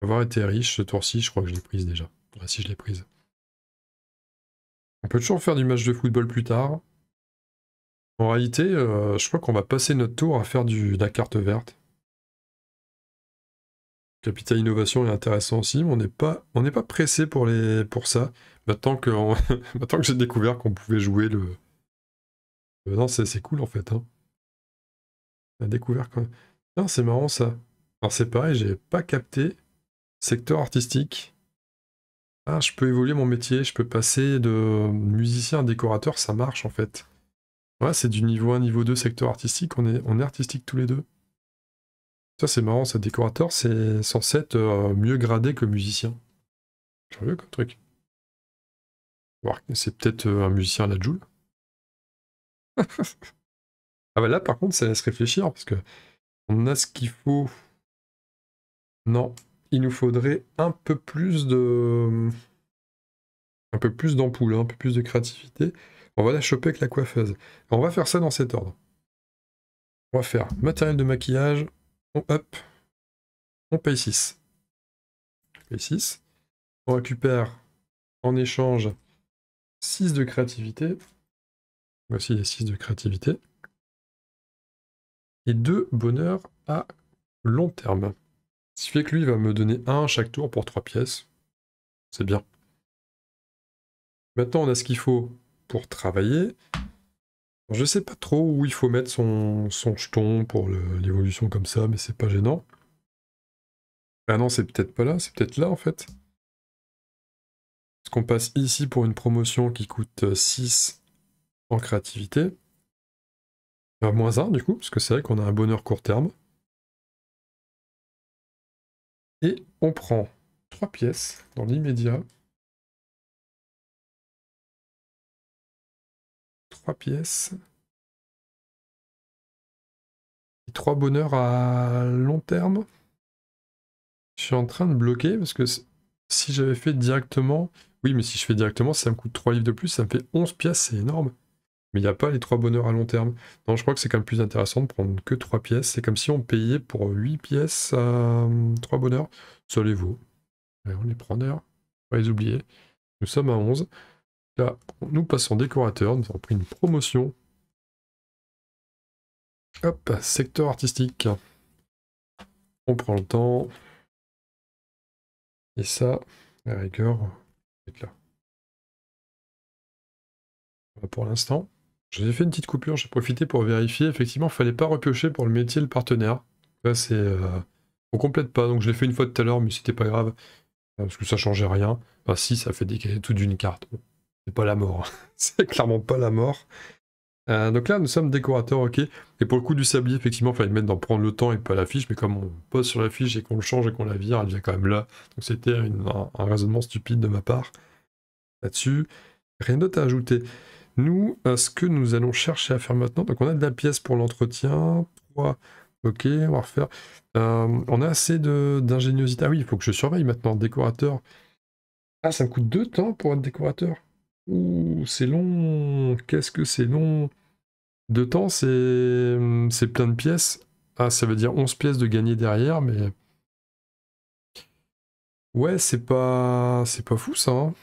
avoir été riche ce tour-ci Je crois que je l'ai prise déjà. si je l'ai prise. On peut toujours faire du match de football plus tard. En réalité, euh, je crois qu'on va passer notre tour à faire du, de la carte verte. Capital Innovation est intéressant aussi, mais on n'est pas, pressé pour, les, pour ça. Maintenant que, que j'ai découvert qu'on pouvait jouer le... Euh, non, c'est cool en fait. Hein. découvert c'est marrant ça. Alors c'est pareil, j'ai pas capté. Secteur artistique. Ah, je peux évoluer mon métier, je peux passer de musicien à décorateur, ça marche en fait c'est du niveau 1, niveau 2, secteur artistique. On est, on est artistique tous les deux. Ça, c'est marrant, ça. Décorateur, c'est censé être euh, mieux gradé que musicien. Curieux comme truc. C'est peut-être euh, un musicien la Joule. ah bah là, par contre, ça laisse réfléchir, parce que on a ce qu'il faut. Non, il nous faudrait un peu plus de... un peu plus d'ampoule, hein, un peu plus de créativité. On va la choper avec la coiffeuse. On va faire ça dans cet ordre. On va faire matériel de maquillage. On, On paye 6. On 6. On récupère en échange 6 de créativité. Voici les 6 de créativité. Et 2 bonheur à long terme. Ce qui fait que lui va me donner 1 chaque tour pour 3 pièces. C'est bien. Maintenant, on a ce qu'il faut pour travailler. Je sais pas trop où il faut mettre son, son jeton pour l'évolution comme ça, mais c'est pas gênant. Ah non, c'est peut-être pas là, c'est peut-être là en fait. Parce qu'on passe ici pour une promotion qui coûte 6 euh, en créativité. moins 1 du coup, parce que c'est vrai qu'on a un bonheur court terme. Et on prend 3 pièces dans l'immédiat. pièces. trois trois bonheurs à long terme. Je suis en train de bloquer parce que si j'avais fait directement... Oui, mais si je fais directement, ça me coûte trois livres de plus, ça me fait 11 pièces, c'est énorme. Mais il n'y a pas les trois bonheurs à long terme. Non, je crois que c'est quand même plus intéressant de prendre que trois pièces. C'est comme si on payait pour huit pièces à euh, bonheurs. Ça vous on les prend d'ailleurs. Pas les oublier. Nous sommes à 11. Là, nous passons décorateur, nous avons pris une promotion. Hop, secteur artistique. On prend le temps. Et ça, la rigueur, est là. Pour l'instant, j'ai fait une petite coupure, j'ai profité pour vérifier. Effectivement, il fallait pas repiocher pour le métier le partenaire. Là, c'est... Euh, on complète pas, donc je l'ai fait une fois tout à l'heure, mais c'était pas grave. Parce que ça changeait rien. Enfin, si, ça fait décaler tout d'une carte. C'est pas la mort. Hein. c'est clairement pas la mort. Euh, donc là, nous sommes décorateurs, ok. Et pour le coup du sablier, effectivement, il fallait mettre d'en prendre le temps et pas l'affiche. mais comme on pose sur l'affiche et qu'on le change et qu'on la vire, elle vient quand même là. Donc c'était un, raisonnement stupide de ma part là-dessus. Rien d'autre à ajouter. Nous, euh, ce que nous allons chercher à faire maintenant, donc on a de la pièce pour l'entretien, ok, on va refaire. Euh, on a assez d'ingéniosité. Ah oui, il faut que je surveille maintenant, décorateur. Ah, ça me coûte deux temps pour être décorateur. Ouh, c'est long. Qu'est-ce que c'est long De temps, c'est... Hum, c'est plein de pièces. Ah, ça veut dire 11 pièces de gagner derrière, mais... Ouais, c'est pas... C'est pas fou, ça. Hein.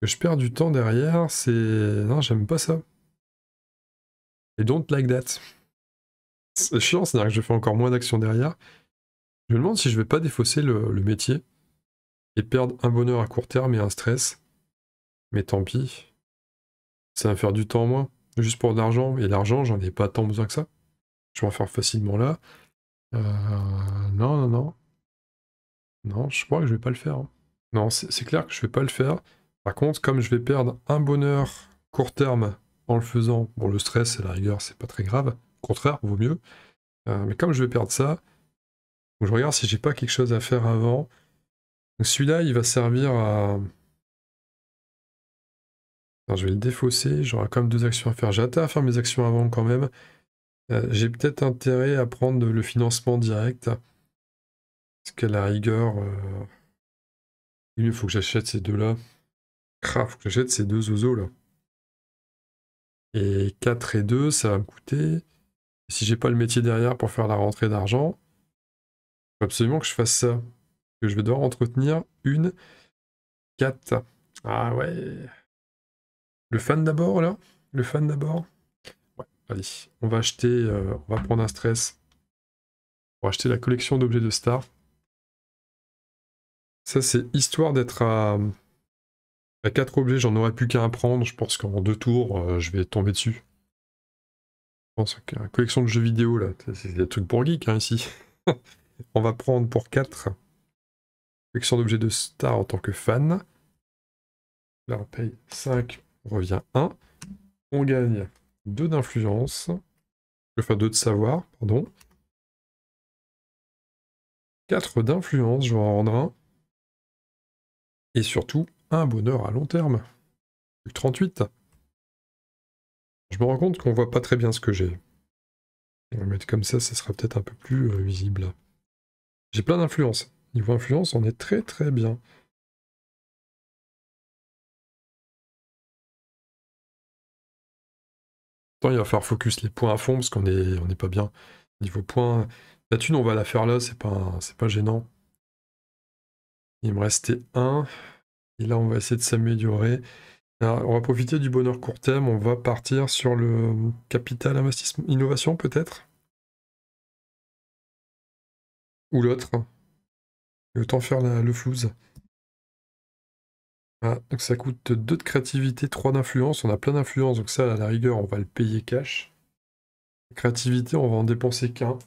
Que je perds du temps derrière, c'est... Non, j'aime pas ça. Et don't like that. C'est chiant, c'est-à-dire que je fais encore moins d'actions derrière. Je me demande si je vais pas défausser le métier et perdre un bonheur à court terme et un stress. Mais tant pis. Ça va faire du temps moins, juste pour de l'argent. Et l'argent, j'en ai pas tant besoin que ça. Je vais en faire facilement là. Euh, non, non, non. Non, je crois que je vais pas le faire. Hein. Non, c'est clair que je vais pas le faire. Par contre, comme je vais perdre un bonheur court terme en le faisant, bon, le stress et la rigueur, c'est pas très grave. Au contraire, vaut mieux. Euh, mais comme je vais perdre ça, je regarde si j'ai pas quelque chose à faire avant celui-là, il va servir à... je vais le défausser, j'aurai quand même deux actions à faire. J'ai hâte à faire mes actions avant quand même. Euh, j'ai peut-être intérêt à prendre le financement direct. Parce que la rigueur... Euh, il faut que j'achète ces deux-là. Il faut que j'achète ces deux oiseaux là. Et 4 et 2, ça va me coûter. si j'ai pas le métier derrière pour faire la rentrée d'argent, il faut absolument que je fasse ça que je vais devoir entretenir une 4. Ah ouais. Le fan d'abord, là Le fan d'abord Ouais, allez. On va acheter... Euh, on va prendre un stress. On va acheter la collection d'objets de star Ça, c'est histoire d'être à... À 4 objets, j'en aurais plus qu'à un prendre. Je pense qu'en deux tours, euh, je vais tomber dessus. Je pense la collection de jeux vidéo, là, c'est des trucs pour geek, hein, ici. on va prendre pour 4 avec son de star en tant que fan. Là, on paye 5, on revient 1. On gagne 2 d'influence. Enfin, 2 de savoir, pardon. 4 d'influence, je vais en rendre 1. Et surtout, un bonheur à long terme. 38. Je me rends compte qu'on voit pas très bien ce que j'ai. On va mettre comme ça, ça sera peut-être un peu plus euh, visible. J'ai plein d'influence. Niveau influence, on est très très bien. il va falloir focus les points à fond parce qu'on n'est on pas bien. Niveau point, la thune, on va la faire là, c'est pas, pas gênant. Il me restait un. Et là, on va essayer de s'améliorer. On va profiter du bonheur court terme, on va partir sur le capital investissement innovation peut-être Ou l'autre hein. Autant faire la, le flouze. Ah, donc ça coûte 2 de créativité, 3 d'influence. On a plein d'influence, donc ça, à la rigueur, on va le payer cash. Créativité, on va en dépenser qu'un.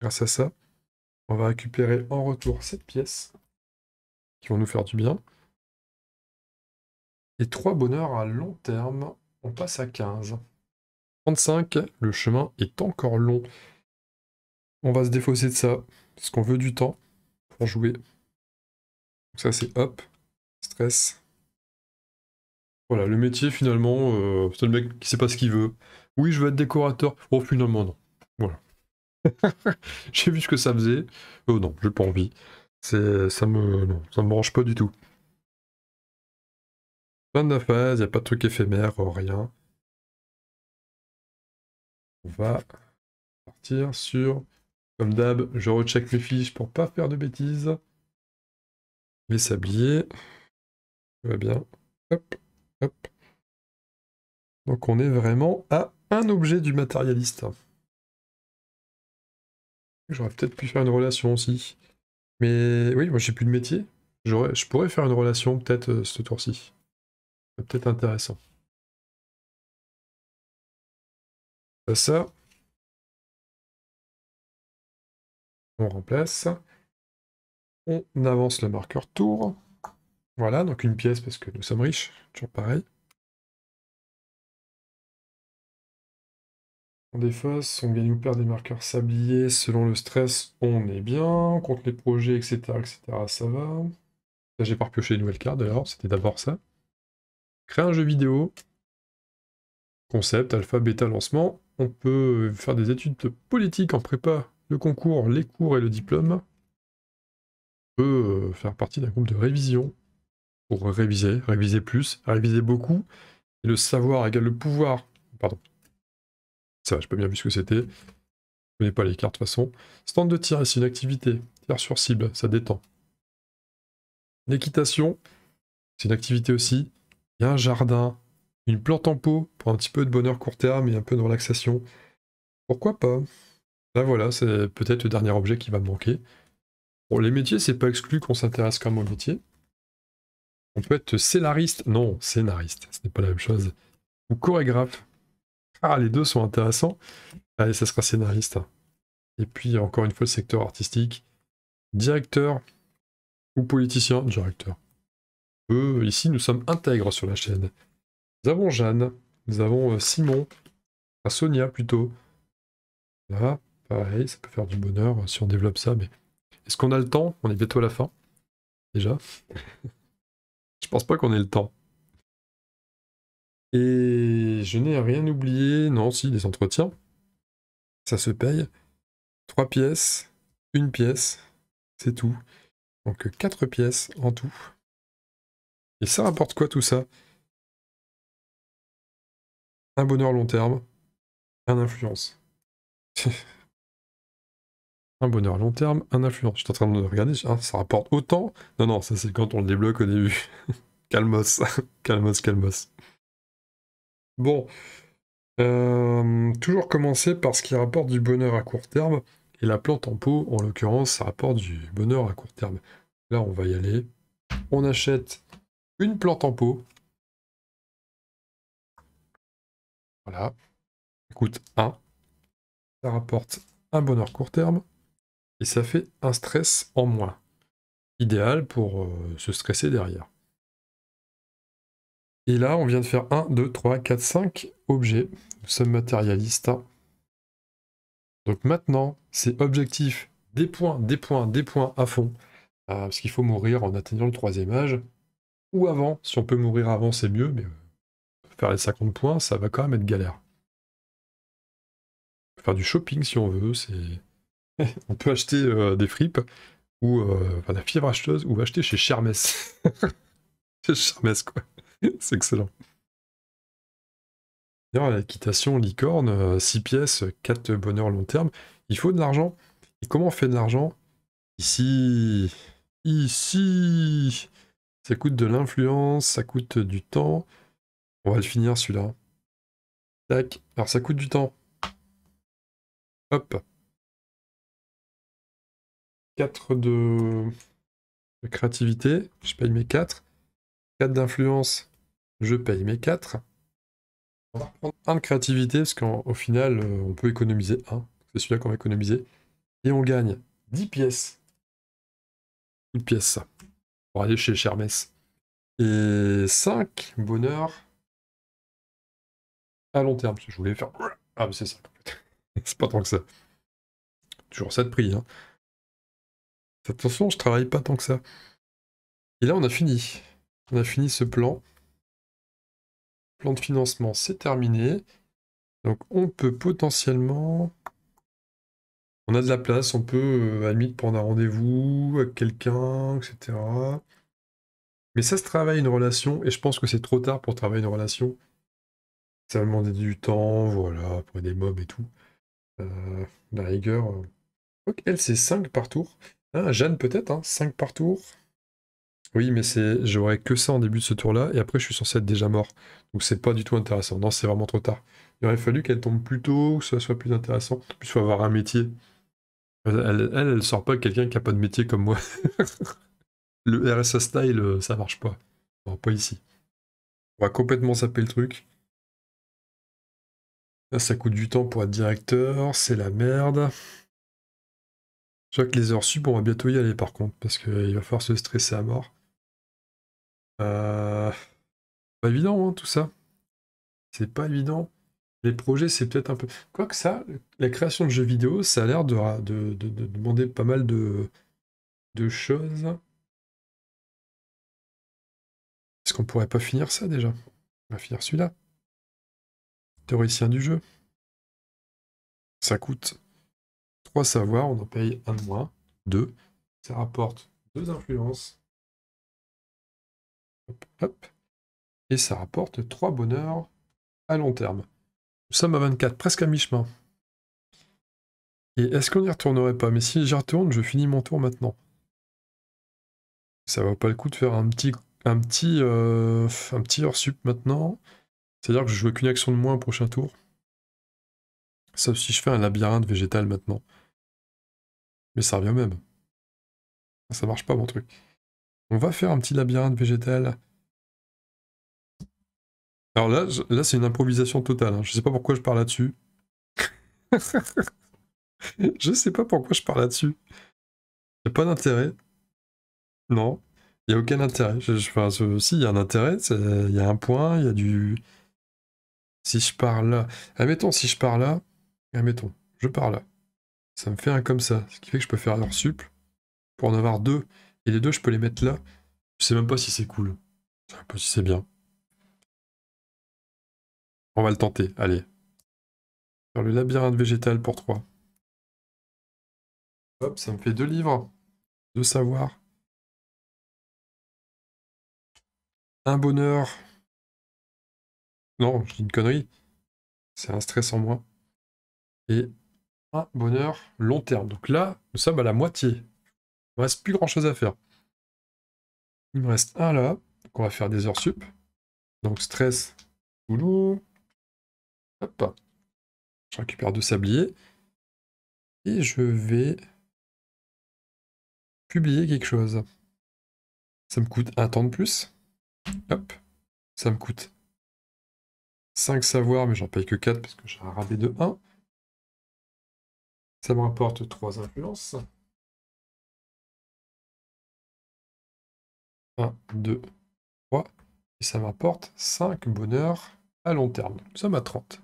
Grâce à ça, on va récupérer en retour cette pièce, qui vont nous faire du bien. Et 3 bonheurs à long terme, on passe à 15. 35, le chemin est encore long. On va se défausser de ça, parce qu'on veut du temps jouer. ça c'est hop, stress. Voilà, le métier finalement, euh, c'est le mec qui sait pas ce qu'il veut. Oui, je veux être décorateur. Oh, finalement, non. Voilà. J'ai vu ce que ça faisait. Oh non, j'ai pas envie. C'est, ça me, non, ça me range pas du tout. fin de il n'y a pas de truc éphémère, oh, rien. On va partir sur comme d'hab, je recheck mes fiches pour pas faire de bêtises. Les sabliers. va bien. Donc on est vraiment à un objet du matérialiste. J'aurais peut-être pu faire une relation aussi. Mais oui, moi j'ai plus de métier. Je pourrais faire une relation peut-être euh, ce tour-ci. peut-être intéressant. Ça, on remplace. On avance le marqueur tour. Voilà, donc une pièce parce que nous sommes riches, toujours pareil. On défausse, on gagne ou perd des marqueurs sabliers selon le stress, on est bien. On les projets, etc., etc., ça va. j'ai pas repioché les nouvelles cartes d'ailleurs, c'était d'abord ça. Créer un jeu vidéo. Concept, alpha, bêta, lancement. On peut faire des études politiques en prépa le concours, les cours et le diplôme peut euh, faire partie d'un groupe de révision pour réviser, réviser plus, réviser beaucoup. Et le savoir égale le pouvoir. Pardon. Ça, je peux bien vu ce que c'était. Je connais pas les cartes de façon. Stand de tir, c'est une activité. Tir sur cible, ça détend. L'équitation, c'est une activité aussi. Il y a un jardin, une plante en pot pour un petit peu de bonheur court terme et un peu de relaxation. Pourquoi pas Là bah, voilà, c'est peut-être le dernier objet qui va me manquer. Bon, les métiers, c'est pas exclu qu'on s'intéresse comme au métier. On peut être scénariste, non, scénariste, ce n'est pas la même chose. Ou chorégraphe. Ah, les deux sont intéressants. Allez, ça sera scénariste. Et puis, encore une fois, le secteur artistique. Directeur ou politicien, directeur. Eux, ici, nous sommes intègres sur la chaîne. Nous avons Jeanne, nous avons euh, Simon, Sonia plutôt. Là pareil, ça peut faire du bonheur si on développe ça. Mais est-ce qu'on a le temps On est bientôt à la fin, déjà. je pense pas qu'on ait le temps. Et je n'ai rien oublié. Non, si, les entretiens. Ça se paye. Trois pièces, une pièce, c'est tout. Donc quatre pièces en tout. Et ça rapporte quoi tout ça Un bonheur long terme, un influence. Un bonheur à long terme, un influence. Je suis en train de regarder, ah, ça rapporte autant. Non, non, ça c'est quand on le débloque au début. calmos, calmos, calmos. Bon. Euh, toujours commencer par ce qui rapporte du bonheur à court terme. Et la plante en pot, en l'occurrence, ça rapporte du bonheur à court terme. Là, on va y aller. On achète une plante en pot. Voilà. Écoute coûte 1. Ça rapporte un bonheur à court terme. Et ça fait un stress en moins. Idéal pour euh, se stresser derrière. Et là, on vient de faire 1, 2, 3, 4, 5 objets. Nous sommes matérialistes. Hein. Donc maintenant, c'est objectif des points, des points, des points à fond. Ah, parce qu'il faut mourir en atteignant le troisième âge. Ou avant. Si on peut mourir avant, c'est mieux. Mais euh, faire les 50 points, ça va quand même être galère. Faire du shopping si on veut, c'est on peut acheter euh, des fripes ou euh, la fièvre acheteuse ou acheter chez Charmes, chez Charmes quoi. C'est excellent. D'ailleurs, l'équitation licorne, 6 euh, pièces, 4 bonheurs long terme, il faut de l'argent. Et comment on fait de l'argent Ici. Ici. Ça coûte de l'influence, ça coûte du temps. On va le finir celui-là. Tac. Alors ça coûte du temps. Hop. 4 de... créativité, je paye mes 4. 4 d'influence, je paye mes 4. On va prendre 1 de créativité, parce qu'au final, euh, on peut économiser 1. C'est celui-là qu'on va économiser. Et on gagne 10 pièces. Une pièce, ça. Pour aller chez Shermes. Et 5 bonheur à long terme. Parce je voulais faire... Ah, mais c'est ça. c'est pas tant que ça. Toujours ça de prix. Hein. Attention, je travaille pas tant que ça. Et là, on a fini. On a fini ce plan. Plan de financement, c'est terminé. Donc, on peut potentiellement... On a de la place, on peut, euh, à prendre un rendez-vous avec quelqu'un, etc. Mais ça se travaille une relation, et je pense que c'est trop tard pour travailler une relation. Ça va demander du temps, voilà, pour des mobs et tout. Euh, la rigueur... Euh, ok, elle, c'est 5 par tour. Ah, Jeanne peut-être, 5 hein, par tour. Oui, mais c'est j'aurais que ça en début de ce tour-là, et après je suis censé être déjà mort. Donc c'est pas du tout intéressant. Non, c'est vraiment trop tard. Il aurait fallu qu'elle tombe plus tôt, que ce soit plus intéressant, que faut avoir un métier. Euh, elle, elle, sort pas quelqu'un qui a pas de métier comme moi. le RSA style, euh, ça marche pas. pas ici. On va complètement zapper le truc. Là, ça coûte du temps pour être directeur, c'est la merde. Je vois que les heures sub, on va bientôt y aller par contre, parce qu'il va falloir se stresser à mort. Euh... Pas évident, hein, tout ça. C'est pas évident. Les projets, c'est peut-être un peu... Quoi que ça, la création de jeux vidéo, ça a l'air de, demander pas mal de, de choses. Est-ce qu'on pourrait pas finir ça déjà On va finir celui-là. Théoricien du jeu. Ça coûte 3 savoirs, on en paye un de moins, 2. Ça rapporte deux influences. Hop, Et ça rapporte trois bonheurs à long terme. Nous sommes à 24, presque à mi-chemin. Et est-ce qu'on n'y retournerait pas Mais si j'y retourne, je finis mon tour maintenant. Ça vaut pas le coup de faire un petit, un petit, euh, un petit hors sup maintenant. C'est-à-dire que je joue qu'une action de moins au prochain tour. Sauf si je fais un labyrinthe végétal maintenant. Mais ça revient même. Ça marche pas mon truc. On va faire un petit labyrinthe végétal. Alors là, là c'est une improvisation totale. Hein. Je sais pas pourquoi je parle là-dessus. je sais pas pourquoi je parle là-dessus. a pas d'intérêt. Non. Il Y a aucun intérêt. Je, si, il y a un intérêt. Il y a un point, il y a du... Si je parle. là... Admettons, si je parle là... Admettons, je parle là ça me fait un comme ça. Ce qui fait que je peux faire leur supple pour en avoir deux. Et les deux, je peux les mettre là. Je sais même pas si c'est cool. Je sais même pas si c'est bien. On va le tenter. Allez. Faire le labyrinthe végétal pour trois. Hop, ça me fait deux livres de savoir. Un bonheur. Non, je dis une connerie. C'est un stress en moi. Et ah, bonheur, long terme. Donc là, nous sommes à la moitié. Il ne reste plus grand-chose à faire. Il me reste un là. qu'on va faire des heures sup. Donc stress, boulot. Hop. Je récupère deux sabliers. Et je vais publier quelque chose. Ça me coûte un temps de plus. Hop. Ça me coûte 5 savoirs, mais j'en paye que 4 parce que j'ai un rabais de 1. Ça m'apporte rapporte trois influences. 1, 2, 3. Et ça m'apporte 5 bonheurs à long terme. Nous sommes à 30.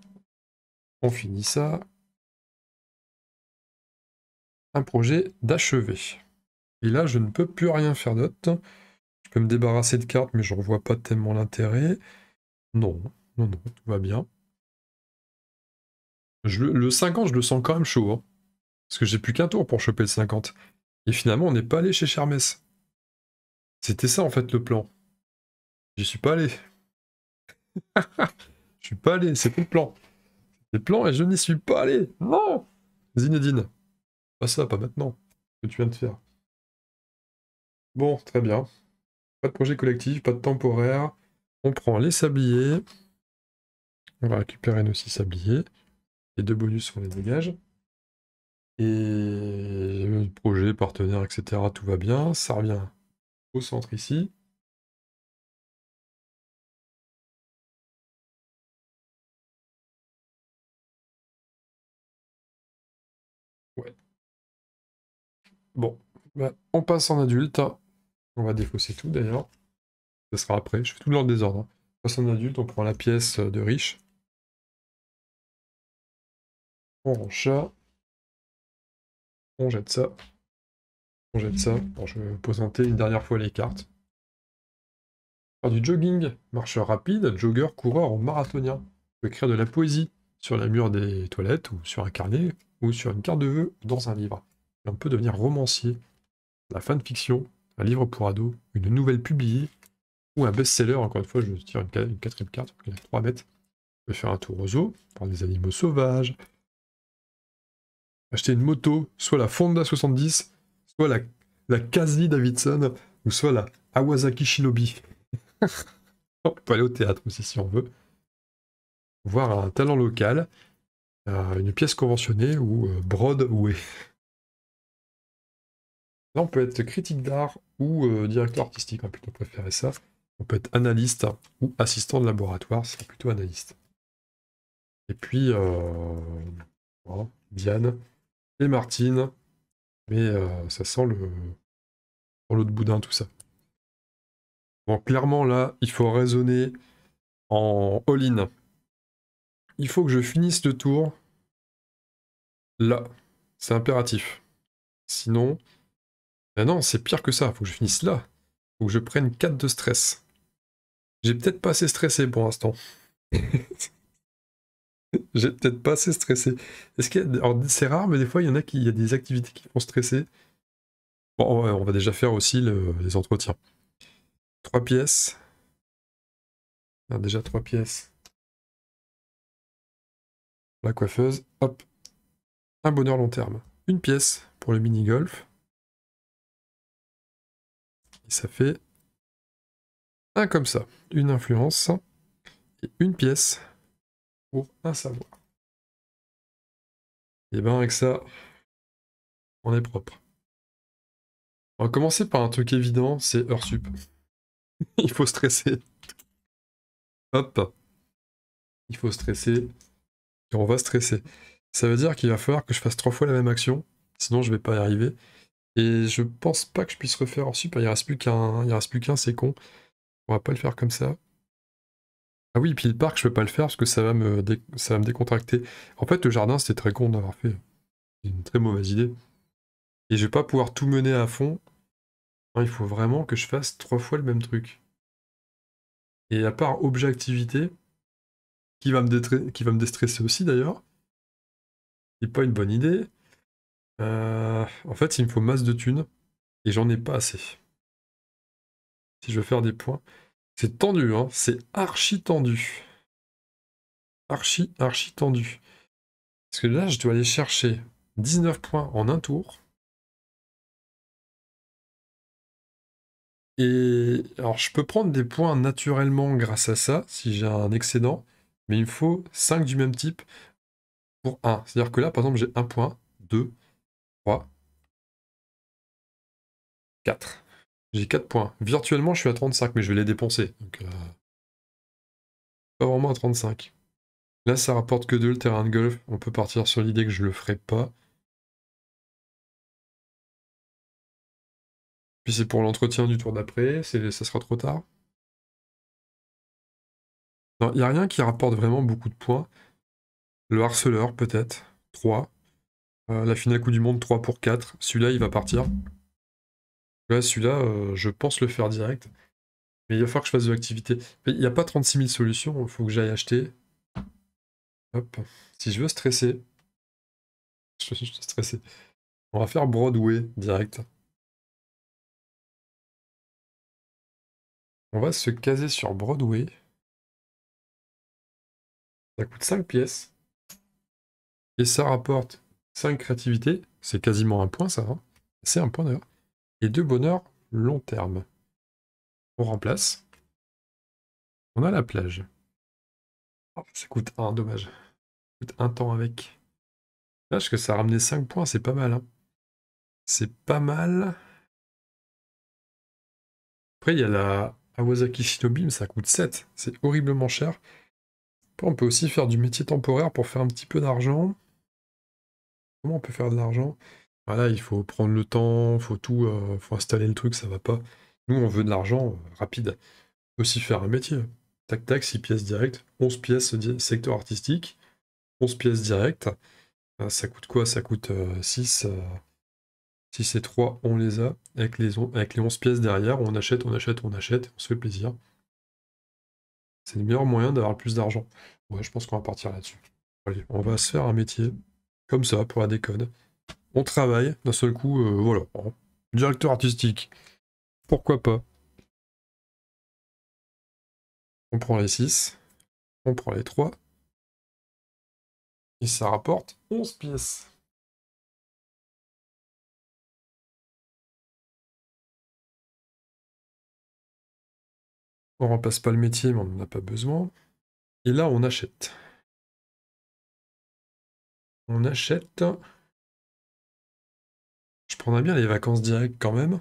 On finit ça. Un projet d'achevé. Et là, je ne peux plus rien faire d'autre. Je peux me débarrasser de cartes, mais je ne revois pas tellement l'intérêt. Non, non, non, tout va bien. le 5 ans, je le sens quand même chaud. Hein. Parce que j'ai plus qu'un tour pour choper le 50. Et finalement, on n'est pas allé chez Charmès. C'était ça en fait le plan. J'y suis pas allé. Je suis pas allé, C'est le plan. C'est le plan et je n'y suis pas allé. Non Zinedine, pas ça, pas maintenant. Ce que tu viens de faire. Bon, très bien. Pas de projet collectif, pas de temporaire. On prend les sabliers. On va récupérer nos six sabliers. Les deux bonus, sur les dégage. Et euh, projet, partenaire, etc. Tout va bien. Ça revient au centre ici. Ouais. Bon, bah, on passe en adulte. Hein. On va défausser tout d'ailleurs. Ça sera après. Je fais tout dans le désordre. Hein. On passe en adulte, on prend la pièce euh, de riche. On chat. On jette ça. On jette ça. je vais présenter une dernière fois les cartes. Faire du jogging, marcheur rapide, jogger, coureur ou marathonien. écrire de la poésie sur la mur des toilettes ou sur un carnet ou sur une carte de vœux dans un livre. on peut devenir romancier. La fanfiction, un livre pour ados, une nouvelle publiée ou un best-seller. Encore une fois, je tire une, quatrième carte, il y a trois bêtes. On peut faire un tour aux zoo, voir des animaux sauvages, acheter une moto, soit la Fonda 70, soit la, la Davidson, ou soit la Awasaki Shinobi. on peut aller au théâtre aussi si on veut. Voir un talent local, euh, une pièce conventionnée ou euh, Broadway. Là, on peut être critique d'art ou euh, directeur artistique, on va plutôt préférer ça. On peut être analyste ou assistant de laboratoire, c'est plutôt analyste. Et puis, voilà, Diane, et Martine. Mais euh, ça sent le l'eau de boudin tout ça. Bon, clairement là, il faut raisonner en all-in. Il faut que je finisse le tour là. C'est impératif. Sinon, Ah non, c'est pire que ça. Faut que je finisse là. Faut que je prenne 4 de stress. J'ai peut-être pas assez stressé pour l'instant. J'ai peut-être pas assez stressé. Est-ce c'est rare, mais des fois, il y en a qui, y a des activités qui font stresser. Bon, on va déjà faire aussi les entretiens. Trois pièces. déjà trois pièces. La coiffeuse, hop. Un bonheur long terme. Une pièce pour le mini-golf. Et ça fait un comme ça. Une influence. Et une pièce un savoir. Et eh bien avec ça, on est propre. On va commencer par un truc évident, c'est heure sup. Il faut stresser. Hop. Il faut stresser. Et on va stresser. Ça veut dire qu'il va falloir que je fasse trois fois la même action, sinon je vais pas y arriver. Et je pense pas que je puisse refaire hors sup. Il reste plus qu'un, il reste plus qu'un, c'est con. On va pas le faire comme ça. Ah oui, puis le parc, je peux pas le faire parce que ça va me, ça va me décontracter. En fait, le jardin, c'était très con d'avoir fait. C'est une très mauvaise idée. Et je vais pas pouvoir tout mener à fond. Hein, il faut vraiment que je fasse trois fois le même truc. Et à part objectivité, qui va me, qui va me déstresser aussi d'ailleurs, c'est pas une bonne idée. Euh, en fait, il me faut masse de thunes et j'en ai pas assez. Si je veux faire des points. C'est tendu, hein. C'est archi tendu. Archi, archi tendu. Parce que là, je dois aller chercher 19 points en un tour. Et alors, je peux prendre des points naturellement grâce à ça, si j'ai un excédent, mais il me faut 5 du même type pour 1. C'est-à-dire que là, par exemple, j'ai 1 point, 2, 3, 4. J'ai 4 points. Virtuellement, je suis à 35, mais je vais les dépenser. Euh, pas vraiment à 35. Là, ça rapporte que 2 le terrain de golf. On peut partir sur l'idée que je le ferai pas. Puis c'est pour l'entretien du tour d'après. Ça sera trop tard. il n'y a rien qui rapporte vraiment beaucoup de points. Le harceleur, peut-être. 3. Euh, la finale coup du Monde, 3 pour 4. Celui-là, il va partir. Là, celui-là, euh, je pense le faire direct. Mais il va falloir que je fasse de l'activité. Il n'y a pas 36 000 solutions, il hein, faut que j'aille acheter. Hop. Si je veux stresser. Je suis stressé. On va faire Broadway direct. On va se caser sur Broadway. Ça coûte 5 pièces. Et ça rapporte 5 créativités. C'est quasiment un point ça. Hein. C'est un point d'ailleurs et deux bonheur long terme. On remplace. On a la plage. Oh, ça coûte un, dommage. Ça coûte un temps avec. Sache que ça a ramené 5 points, c'est pas mal. Hein. C'est pas mal. Après, il y a la Awasaki Shinobi, ça coûte 7. C'est horriblement cher. Après, on peut aussi faire du métier temporaire pour faire un petit peu d'argent. Comment on peut faire de l'argent voilà, il faut prendre le temps, faut tout, euh, faut installer le truc, ça va pas. Nous, on veut de l'argent euh, rapide. aussi faire un métier. Tac tac, 6 pièces directes, 11 pièces secteur artistique, 11 pièces directes. Euh, ça coûte quoi Ça coûte 6, 6 et 3, on les a. Avec les, avec les 11 pièces derrière, on achète, on achète, on achète, on se fait plaisir. C'est le meilleur moyen d'avoir plus d'argent. Ouais, je pense qu'on va partir là-dessus. Allez, on va se faire un métier, comme ça, pour la décode on travaille d'un seul coup, euh, voilà. Directeur artistique, pourquoi pas On prend les 6, on prend les 3, et ça rapporte 11 pièces. On remplace pas le métier, mais on n'en a pas besoin. Et là, on achète. On achète a bien les vacances directes quand même.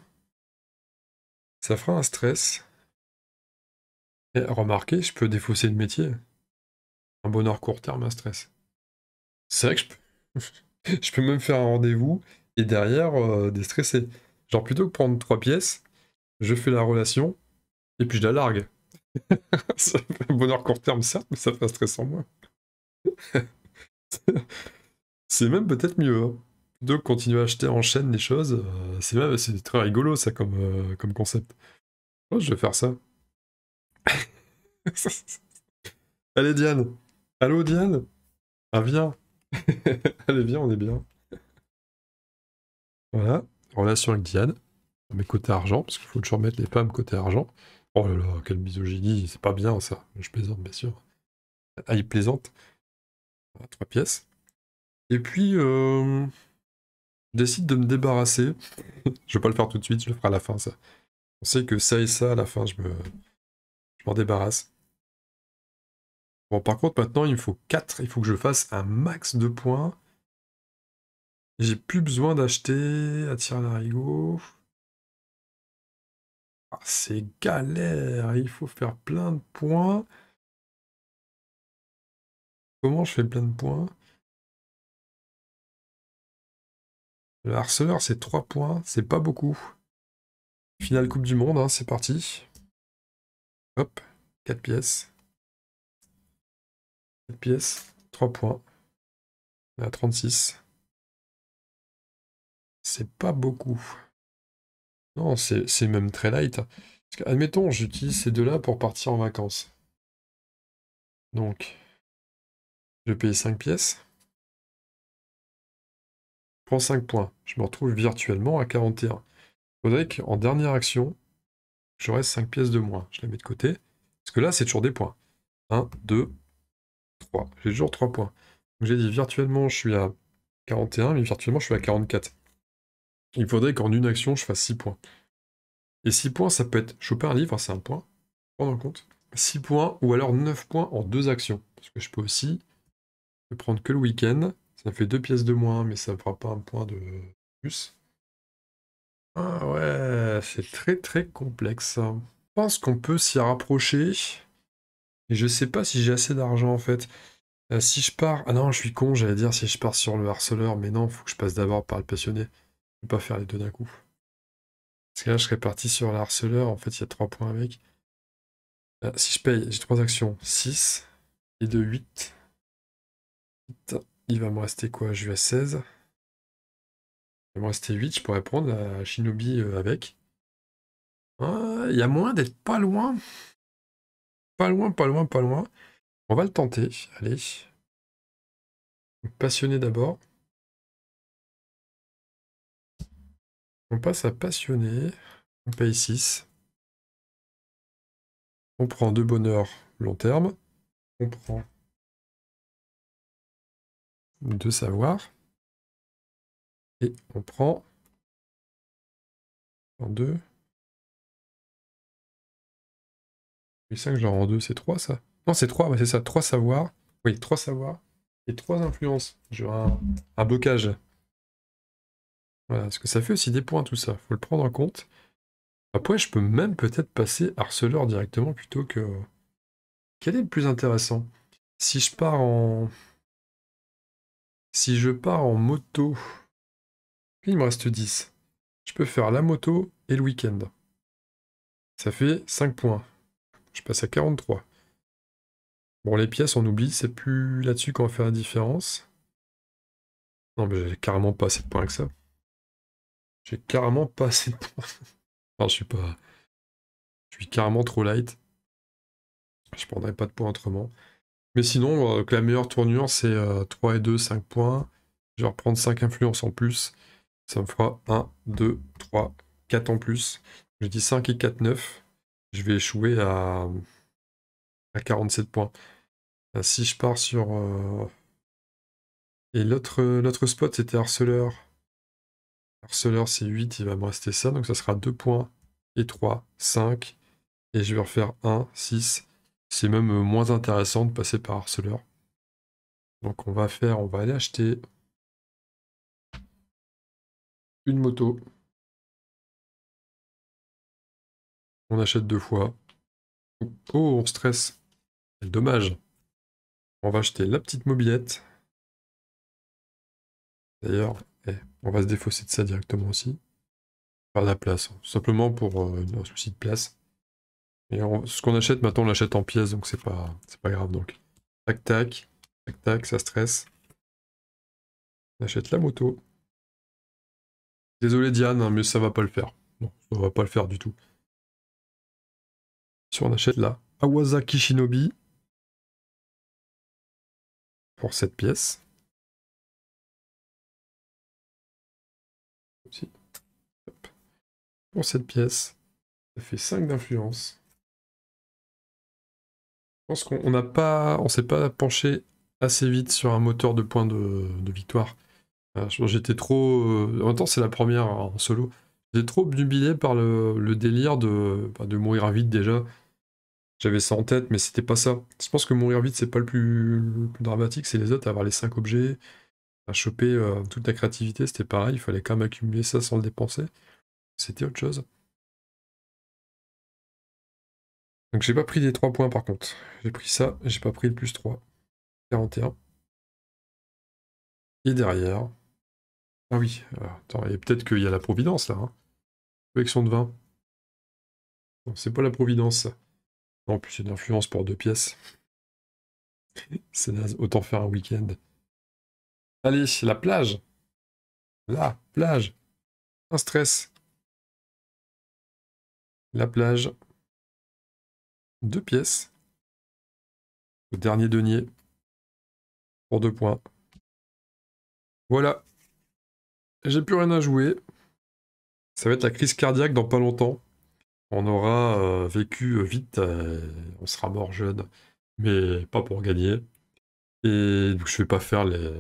Ça fera un stress. Et remarquez, je peux défausser le métier. Un bonheur court terme, un stress. C'est vrai que je peux, je peux même faire un rendez-vous et derrière euh, déstresser. Genre plutôt que prendre trois pièces, je fais la relation et puis je la largue. un bonheur court terme, certes, mais ça fait un stress en C'est même peut-être mieux. Hein de continuer à acheter en chaîne les choses, euh, c'est même c'est très rigolo ça comme, euh, comme concept. Oh, je vais faire ça. Allez Diane. Allô Diane. Ah viens. Allez viens, on est bien. Voilà, relation avec Diane. Mais côté argent, parce qu'il faut toujours mettre les femmes côté argent. Oh là là, quelle misogynie, c'est pas bien ça. Je plaisante, bien sûr. Ah, il plaisante. Ah, trois pièces. Et puis, euh, décide de me débarrasser. je vais pas le faire tout de suite, je le ferai à la fin, ça. On sait que ça et ça, à la fin, je me, je m'en débarrasse. Bon, par contre, maintenant, il me faut 4. Il faut que je fasse un max de points. J'ai plus besoin d'acheter à tirer l'arigot. Ah, c'est galère. Il faut faire plein de points. Comment je fais plein de points Le harceleur, c'est 3 points, c'est pas beaucoup. Finale Coupe du Monde, hein, c'est parti. Hop, 4 pièces. 4 pièces, 3 points. On est à 36. C'est pas beaucoup. Non, c'est même très light. Hein. admettons, j'utilise ces deux-là pour partir en vacances. Donc, je vais payer 5 pièces prends 5 points. Je me retrouve virtuellement à 41. Il faudrait qu'en dernière action, je reste 5 pièces de moins. Je la mets de côté. Parce que là, c'est toujours des points. 1, 2, 3. J'ai toujours 3 points. Donc j'ai dit virtuellement, je suis à 41, mais virtuellement, je suis à 44. Il faudrait qu'en une action, je fasse 6 points. Et 6 points, ça peut être choper un livre, c'est un point. Prendre en compte. 6 points ou alors 9 points en deux actions. Parce que je peux aussi ne prendre que le week-end ça fait deux pièces de moins, mais ça ne fera pas un point de plus. Ah ouais, c'est très très complexe. Je pense qu'on peut s'y rapprocher. Et je sais pas si j'ai assez d'argent en fait. Euh, si je pars... Ah non, je suis con, j'allais dire si je pars sur le harceleur, mais non, faut que je passe d'abord par le passionné. Je peux pas faire les deux d'un coup. Parce que là, je serais parti sur le harceleur, en fait, il y a trois points avec. Euh, si je paye, j'ai trois actions. 6 et de huit. 8. Il va me rester quoi Je vais à 16. Il va me rester 8, je pourrais prendre la Shinobi euh, avec. Ah, il y a moins d'être pas loin. Pas loin, pas loin, pas loin. On va le tenter. Allez. Passionné d'abord. On passe à passionné. On paye 6. On prend deux bonheurs long terme. On prend de savoir. Et on prend en deux. 5, genre en deux. c'est trois, ça Non, c'est trois. c'est ça, trois savoirs. Oui, trois savoirs et trois influences. Genre un, un, blocage. Voilà, ce que ça fait aussi des points, tout ça. Faut le prendre en compte. Après, je peux même peut-être passer harceleur directement plutôt que... Euh, quel est le plus intéressant Si je pars en... Si je pars en moto, il me reste 10. Je peux faire la moto et le week-end. Ça fait 5 points. Je passe à 43. Bon, les pièces, on oublie, c'est plus là-dessus qu'on va faire la différence. Non, mais j'ai carrément pas assez de points que ça. J'ai carrément pas assez de points. je suis pas... Je suis carrément trop light. Je prendrai pas de points autrement. Mais sinon, euh, la meilleure tournure, c'est 3 euh, et 2, 5 points. Je vais reprendre 5 influences en plus. Ça me fera 1, 2, 3, 4 en plus. Je dis 5 et 4, 9. Je vais échouer à, 47 points. Euh, si je pars sur... Et l'autre spot, c'était harceleur. Harceleur, c'est 8, il va me rester ça. Donc ça sera 2 points et 3, 5. Et je vais refaire 1, 6, c'est même euh, moins intéressant de passer par harceleur. Donc on va faire, on va aller acheter une moto. On achète deux fois. Oh, on stresse. dommage. On va acheter la petite mobilette. D'ailleurs, eh, on va se défausser de ça directement aussi. Par la place. Hein. Simplement pour euh, un souci de place ce qu'on achète, maintenant, on l'achète en pièces, donc c'est pas, pas grave. Donc, tac, tac, tac, tac, ça stresse. On achète la moto. Désolé Diane, hein, mais ça va pas le faire. Non, ça va pas le faire du tout. Si on achète la Awaza Kishinobi. pour cette pièce. Pour cette pièce, ça fait 5 d'influence. Je pense qu'on n'a pas, on s'est pas penché assez vite sur un moteur de points de, victoire. Euh, j'étais trop, attends euh, temps c'est la première hein, en solo. J'étais trop dubilé par le, délire de, bah, de mourir vite déjà. J'avais ça en tête, mais c'était pas ça. Je pense que mourir vite c'est pas le plus, dramatique, c'est les autres, avoir les cinq objets, à choper euh, toute la créativité, c'était pareil, il fallait quand même accumuler ça sans le dépenser. C'était autre chose. Donc j'ai pas pris les 3 points par contre. J'ai pris ça, j'ai pas pris le plus 3. 41. Et derrière. Ah oui, attends, et peut-être qu'il y a la Providence là. Avec hein. son de 20. c'est pas la Providence. En plus c'est une influence pour deux pièces. c'est naze, autant faire un week-end. Allez, la plage. La plage. Un stress. La plage deux pièces. Le dernier denier. Pour deux points. Voilà. J'ai plus rien à jouer. Ça va être la crise cardiaque dans pas longtemps. On aura euh, vécu euh, vite. Euh, on sera mort jeune. Mais pas pour gagner. Et donc je vais pas faire les...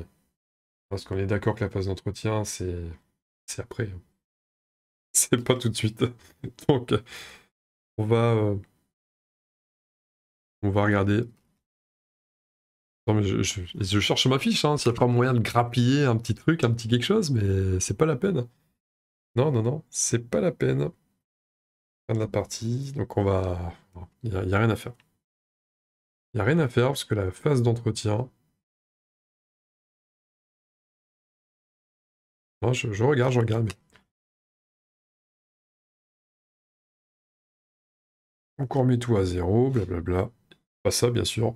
Parce qu'on est d'accord que la phase d'entretien, c'est... C'est après. Hein. C'est pas tout de suite. donc, on va... On va regarder. je, cherche ma fiche, hein, s'il n'y a pas moyen de grappiller un petit truc, un petit quelque chose, mais c'est pas la peine. Non, non, non, c'est pas la peine. Fin de la partie, donc on va... Il n'y a, rien à faire. Il n'y a rien à faire, parce que la phase d'entretien... je, regarde, je regarde, mais... On remet tout à zéro, blablabla. Bla bla ça, bien sûr.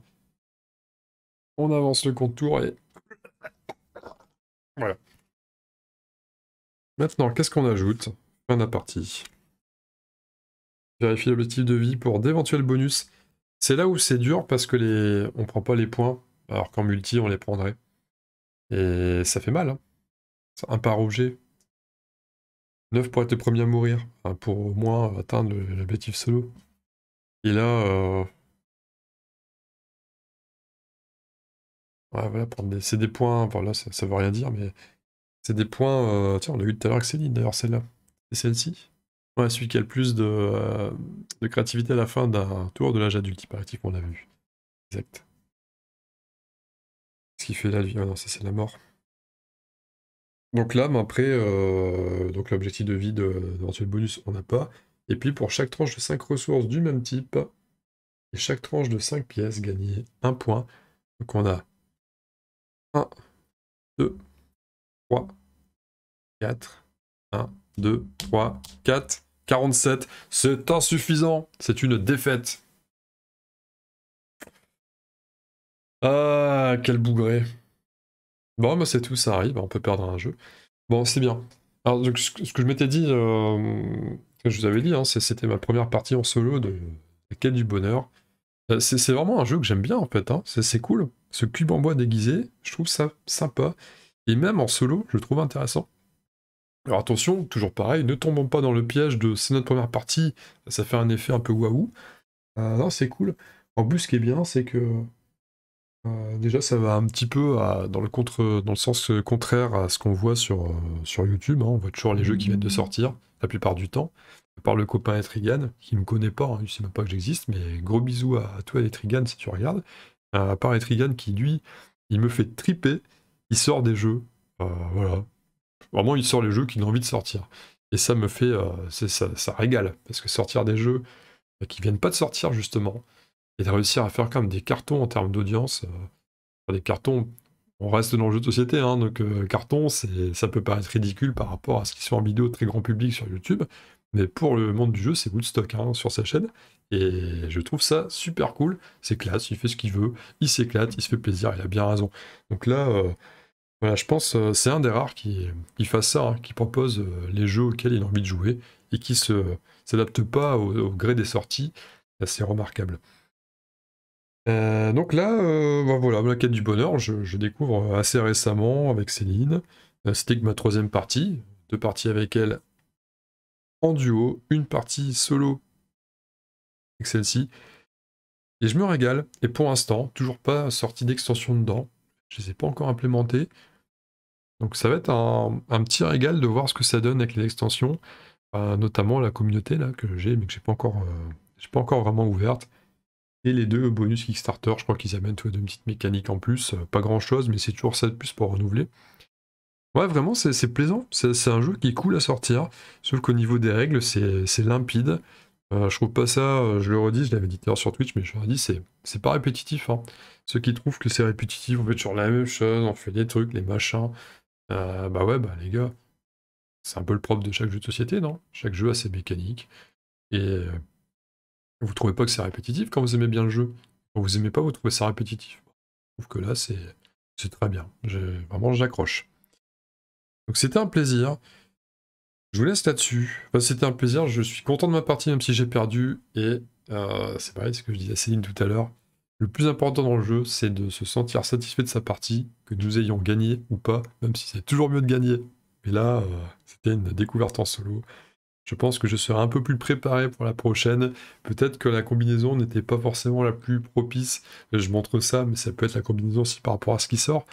On avance le contour et... Voilà. Maintenant, qu'est-ce qu'on ajoute Fin de la partie. Vérifier l'objectif de vie pour d'éventuels bonus. C'est là où c'est dur parce que les... on prend pas les points, alors qu'en multi, on les prendrait. Et ça fait mal. Hein. Un par objet. neuf pour être le premier à mourir, pour au moins atteindre l'objectif solo. Et là, euh, voilà, c'est des points, voilà, ça, ça, veut rien dire, mais c'est des points, euh, tiens, on l'a eu tout à l'heure avec Céline, d'ailleurs, celle-là. C'est celle-ci Ouais, celui qui a le plus euh, de, créativité à la fin d'un tour de l'âge adulte, il paraît qu'on l'a vu. Exact. Ce qui fait la vie ah non, ça c'est la mort. Donc là, mais après, euh, donc l'objectif de vie de bonus, on n'a pas. Et puis pour chaque tranche de 5 ressources du même type, et chaque tranche de 5 pièces, gagner 1 point. Donc on a 1, 2, 3, 4, 1, 2, 3, 4, 47. C'est insuffisant. C'est une défaite. Ah, quel bougré. Bon, bah c'est tout, ça arrive, hein, on peut perdre un jeu. Bon, c'est bien. Alors, ce que je m'étais dit, euh, que je vous avais dit, hein, c'était ma première partie en solo de La quête du bonheur. Euh, c'est vraiment un jeu que j'aime bien en fait, hein. c'est cool. Ce cube en bois déguisé, je trouve ça sympa. Et même en solo, je le trouve intéressant. Alors attention, toujours pareil, ne tombons pas dans le piège de c'est notre première partie, ça fait un effet un peu waouh. Euh, non, c'est cool. En plus, ce qui est bien, c'est que euh, déjà, ça va un petit peu dans, le contre, dans le sens contraire à ce qu'on voit sur, sur YouTube. Hein. On voit toujours les jeux qui viennent de sortir, la plupart du temps par le copain Etrigan, qui ne me connaît pas, hein, il ne sait même pas que j'existe, mais gros bisous à, toi Etrigan si tu regardes. Euh, à part Etrigan qui, lui, il me fait triper, il sort des jeux, euh, voilà. Vraiment, il sort les jeux qu'il a envie de sortir. Et ça me fait, euh, ça, régale, parce que sortir des jeux qui viennent pas de sortir, justement, et de réussir à faire quand même des cartons en termes d'audience, des cartons, on reste dans le jeu de société, hein, donc carton, ça peut paraître ridicule par rapport à ce qui sont en vidéo très grand public sur YouTube, mais pour le monde du jeu, c'est Woodstock hein, sur sa chaîne. Et je trouve ça super cool. C'est classe, il fait ce qu'il veut, il s'éclate, il se fait plaisir, il a bien raison. Donc là, euh, voilà, je pense que euh, c'est un des rares qui, qui fasse ça, hein, qui propose euh, les jeux auxquels il a envie de jouer et qui ne s'adapte pas au, gré des sorties. C'est remarquable. donc là, bah voilà, la quête du bonheur, je, je découvre assez récemment avec Céline. C'était ma troisième partie, deux parties avec elle en duo, une partie solo avec celle-ci. Et je me régale. Et pour l'instant, toujours pas sorti d'extension dedans. Je ne les ai pas encore implémentées. Donc ça va être un, petit régal de voir ce que ça donne avec les extensions, euh, notamment la communauté là que j'ai, mais que j'ai pas encore, euh, pas encore vraiment ouverte. Et les deux bonus Kickstarter, je crois qu'ils amènent de deux petites mécaniques en plus. Euh, pas grand chose, mais c'est toujours ça de plus pour renouveler. Ouais, vraiment, c'est plaisant. C'est un jeu qui est cool à sortir. Sauf qu'au niveau des règles, c'est limpide. Euh, je trouve pas ça, euh, je le redis, je l'avais dit tout sur Twitch, mais je le redis, c'est pas répétitif. Hein. Ceux qui trouvent que c'est répétitif, on fait toujours la même chose, on fait des trucs, les machins. Euh, bah ouais, bah les gars, c'est un peu le propre de chaque jeu de société, non Chaque jeu a ses mécaniques. Et vous trouvez pas que c'est répétitif quand vous aimez bien le jeu Quand vous aimez pas, vous trouvez ça répétitif. Je trouve que là, c'est très bien. Vraiment, j'accroche. Donc c'était un plaisir. Je vous laisse là-dessus. c'était un plaisir. Je suis content de ma partie, même si j'ai perdu. Et euh, c'est pareil, ce que je disais à Céline tout à l'heure. Le plus important dans le jeu, c'est de se sentir satisfait de sa partie, que nous ayons gagné ou pas, même si c'est toujours mieux de gagner. Mais là, euh, c'était une découverte en solo. Je pense que je serai un peu plus préparé pour la prochaine. Peut-être que la combinaison n'était pas forcément la plus propice. Je montre ça, mais ça peut être la combinaison aussi par rapport à ce qui sort.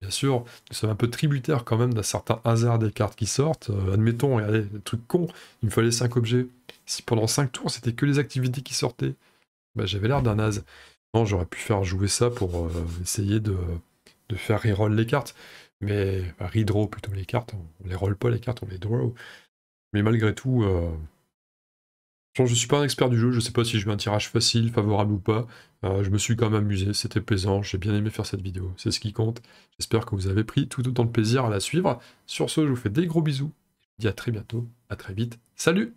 Bien sûr, nous sommes un peu tributaires quand même d'un certain hasard des cartes qui sortent. Euh, admettons, regardez, le truc con, il me fallait 5 objets. Si pendant 5 tours, c'était que les activités qui sortaient, bah, j'avais l'air d'un naze. Non, j'aurais pu faire jouer ça pour euh, essayer de, de faire reroll les cartes. Mais, bah, plutôt les cartes, on les roll pas les cartes, on les draw. Mais malgré tout, euh, je ne suis pas un expert du jeu, je ne sais pas si je mets un tirage facile, favorable ou pas. Euh, je me suis quand même amusé, c'était plaisant, j'ai bien aimé faire cette vidéo, c'est ce qui compte. J'espère que vous avez pris tout autant de plaisir à la suivre. Sur ce, je vous fais des gros bisous. Je vous dis à très bientôt, à très vite. Salut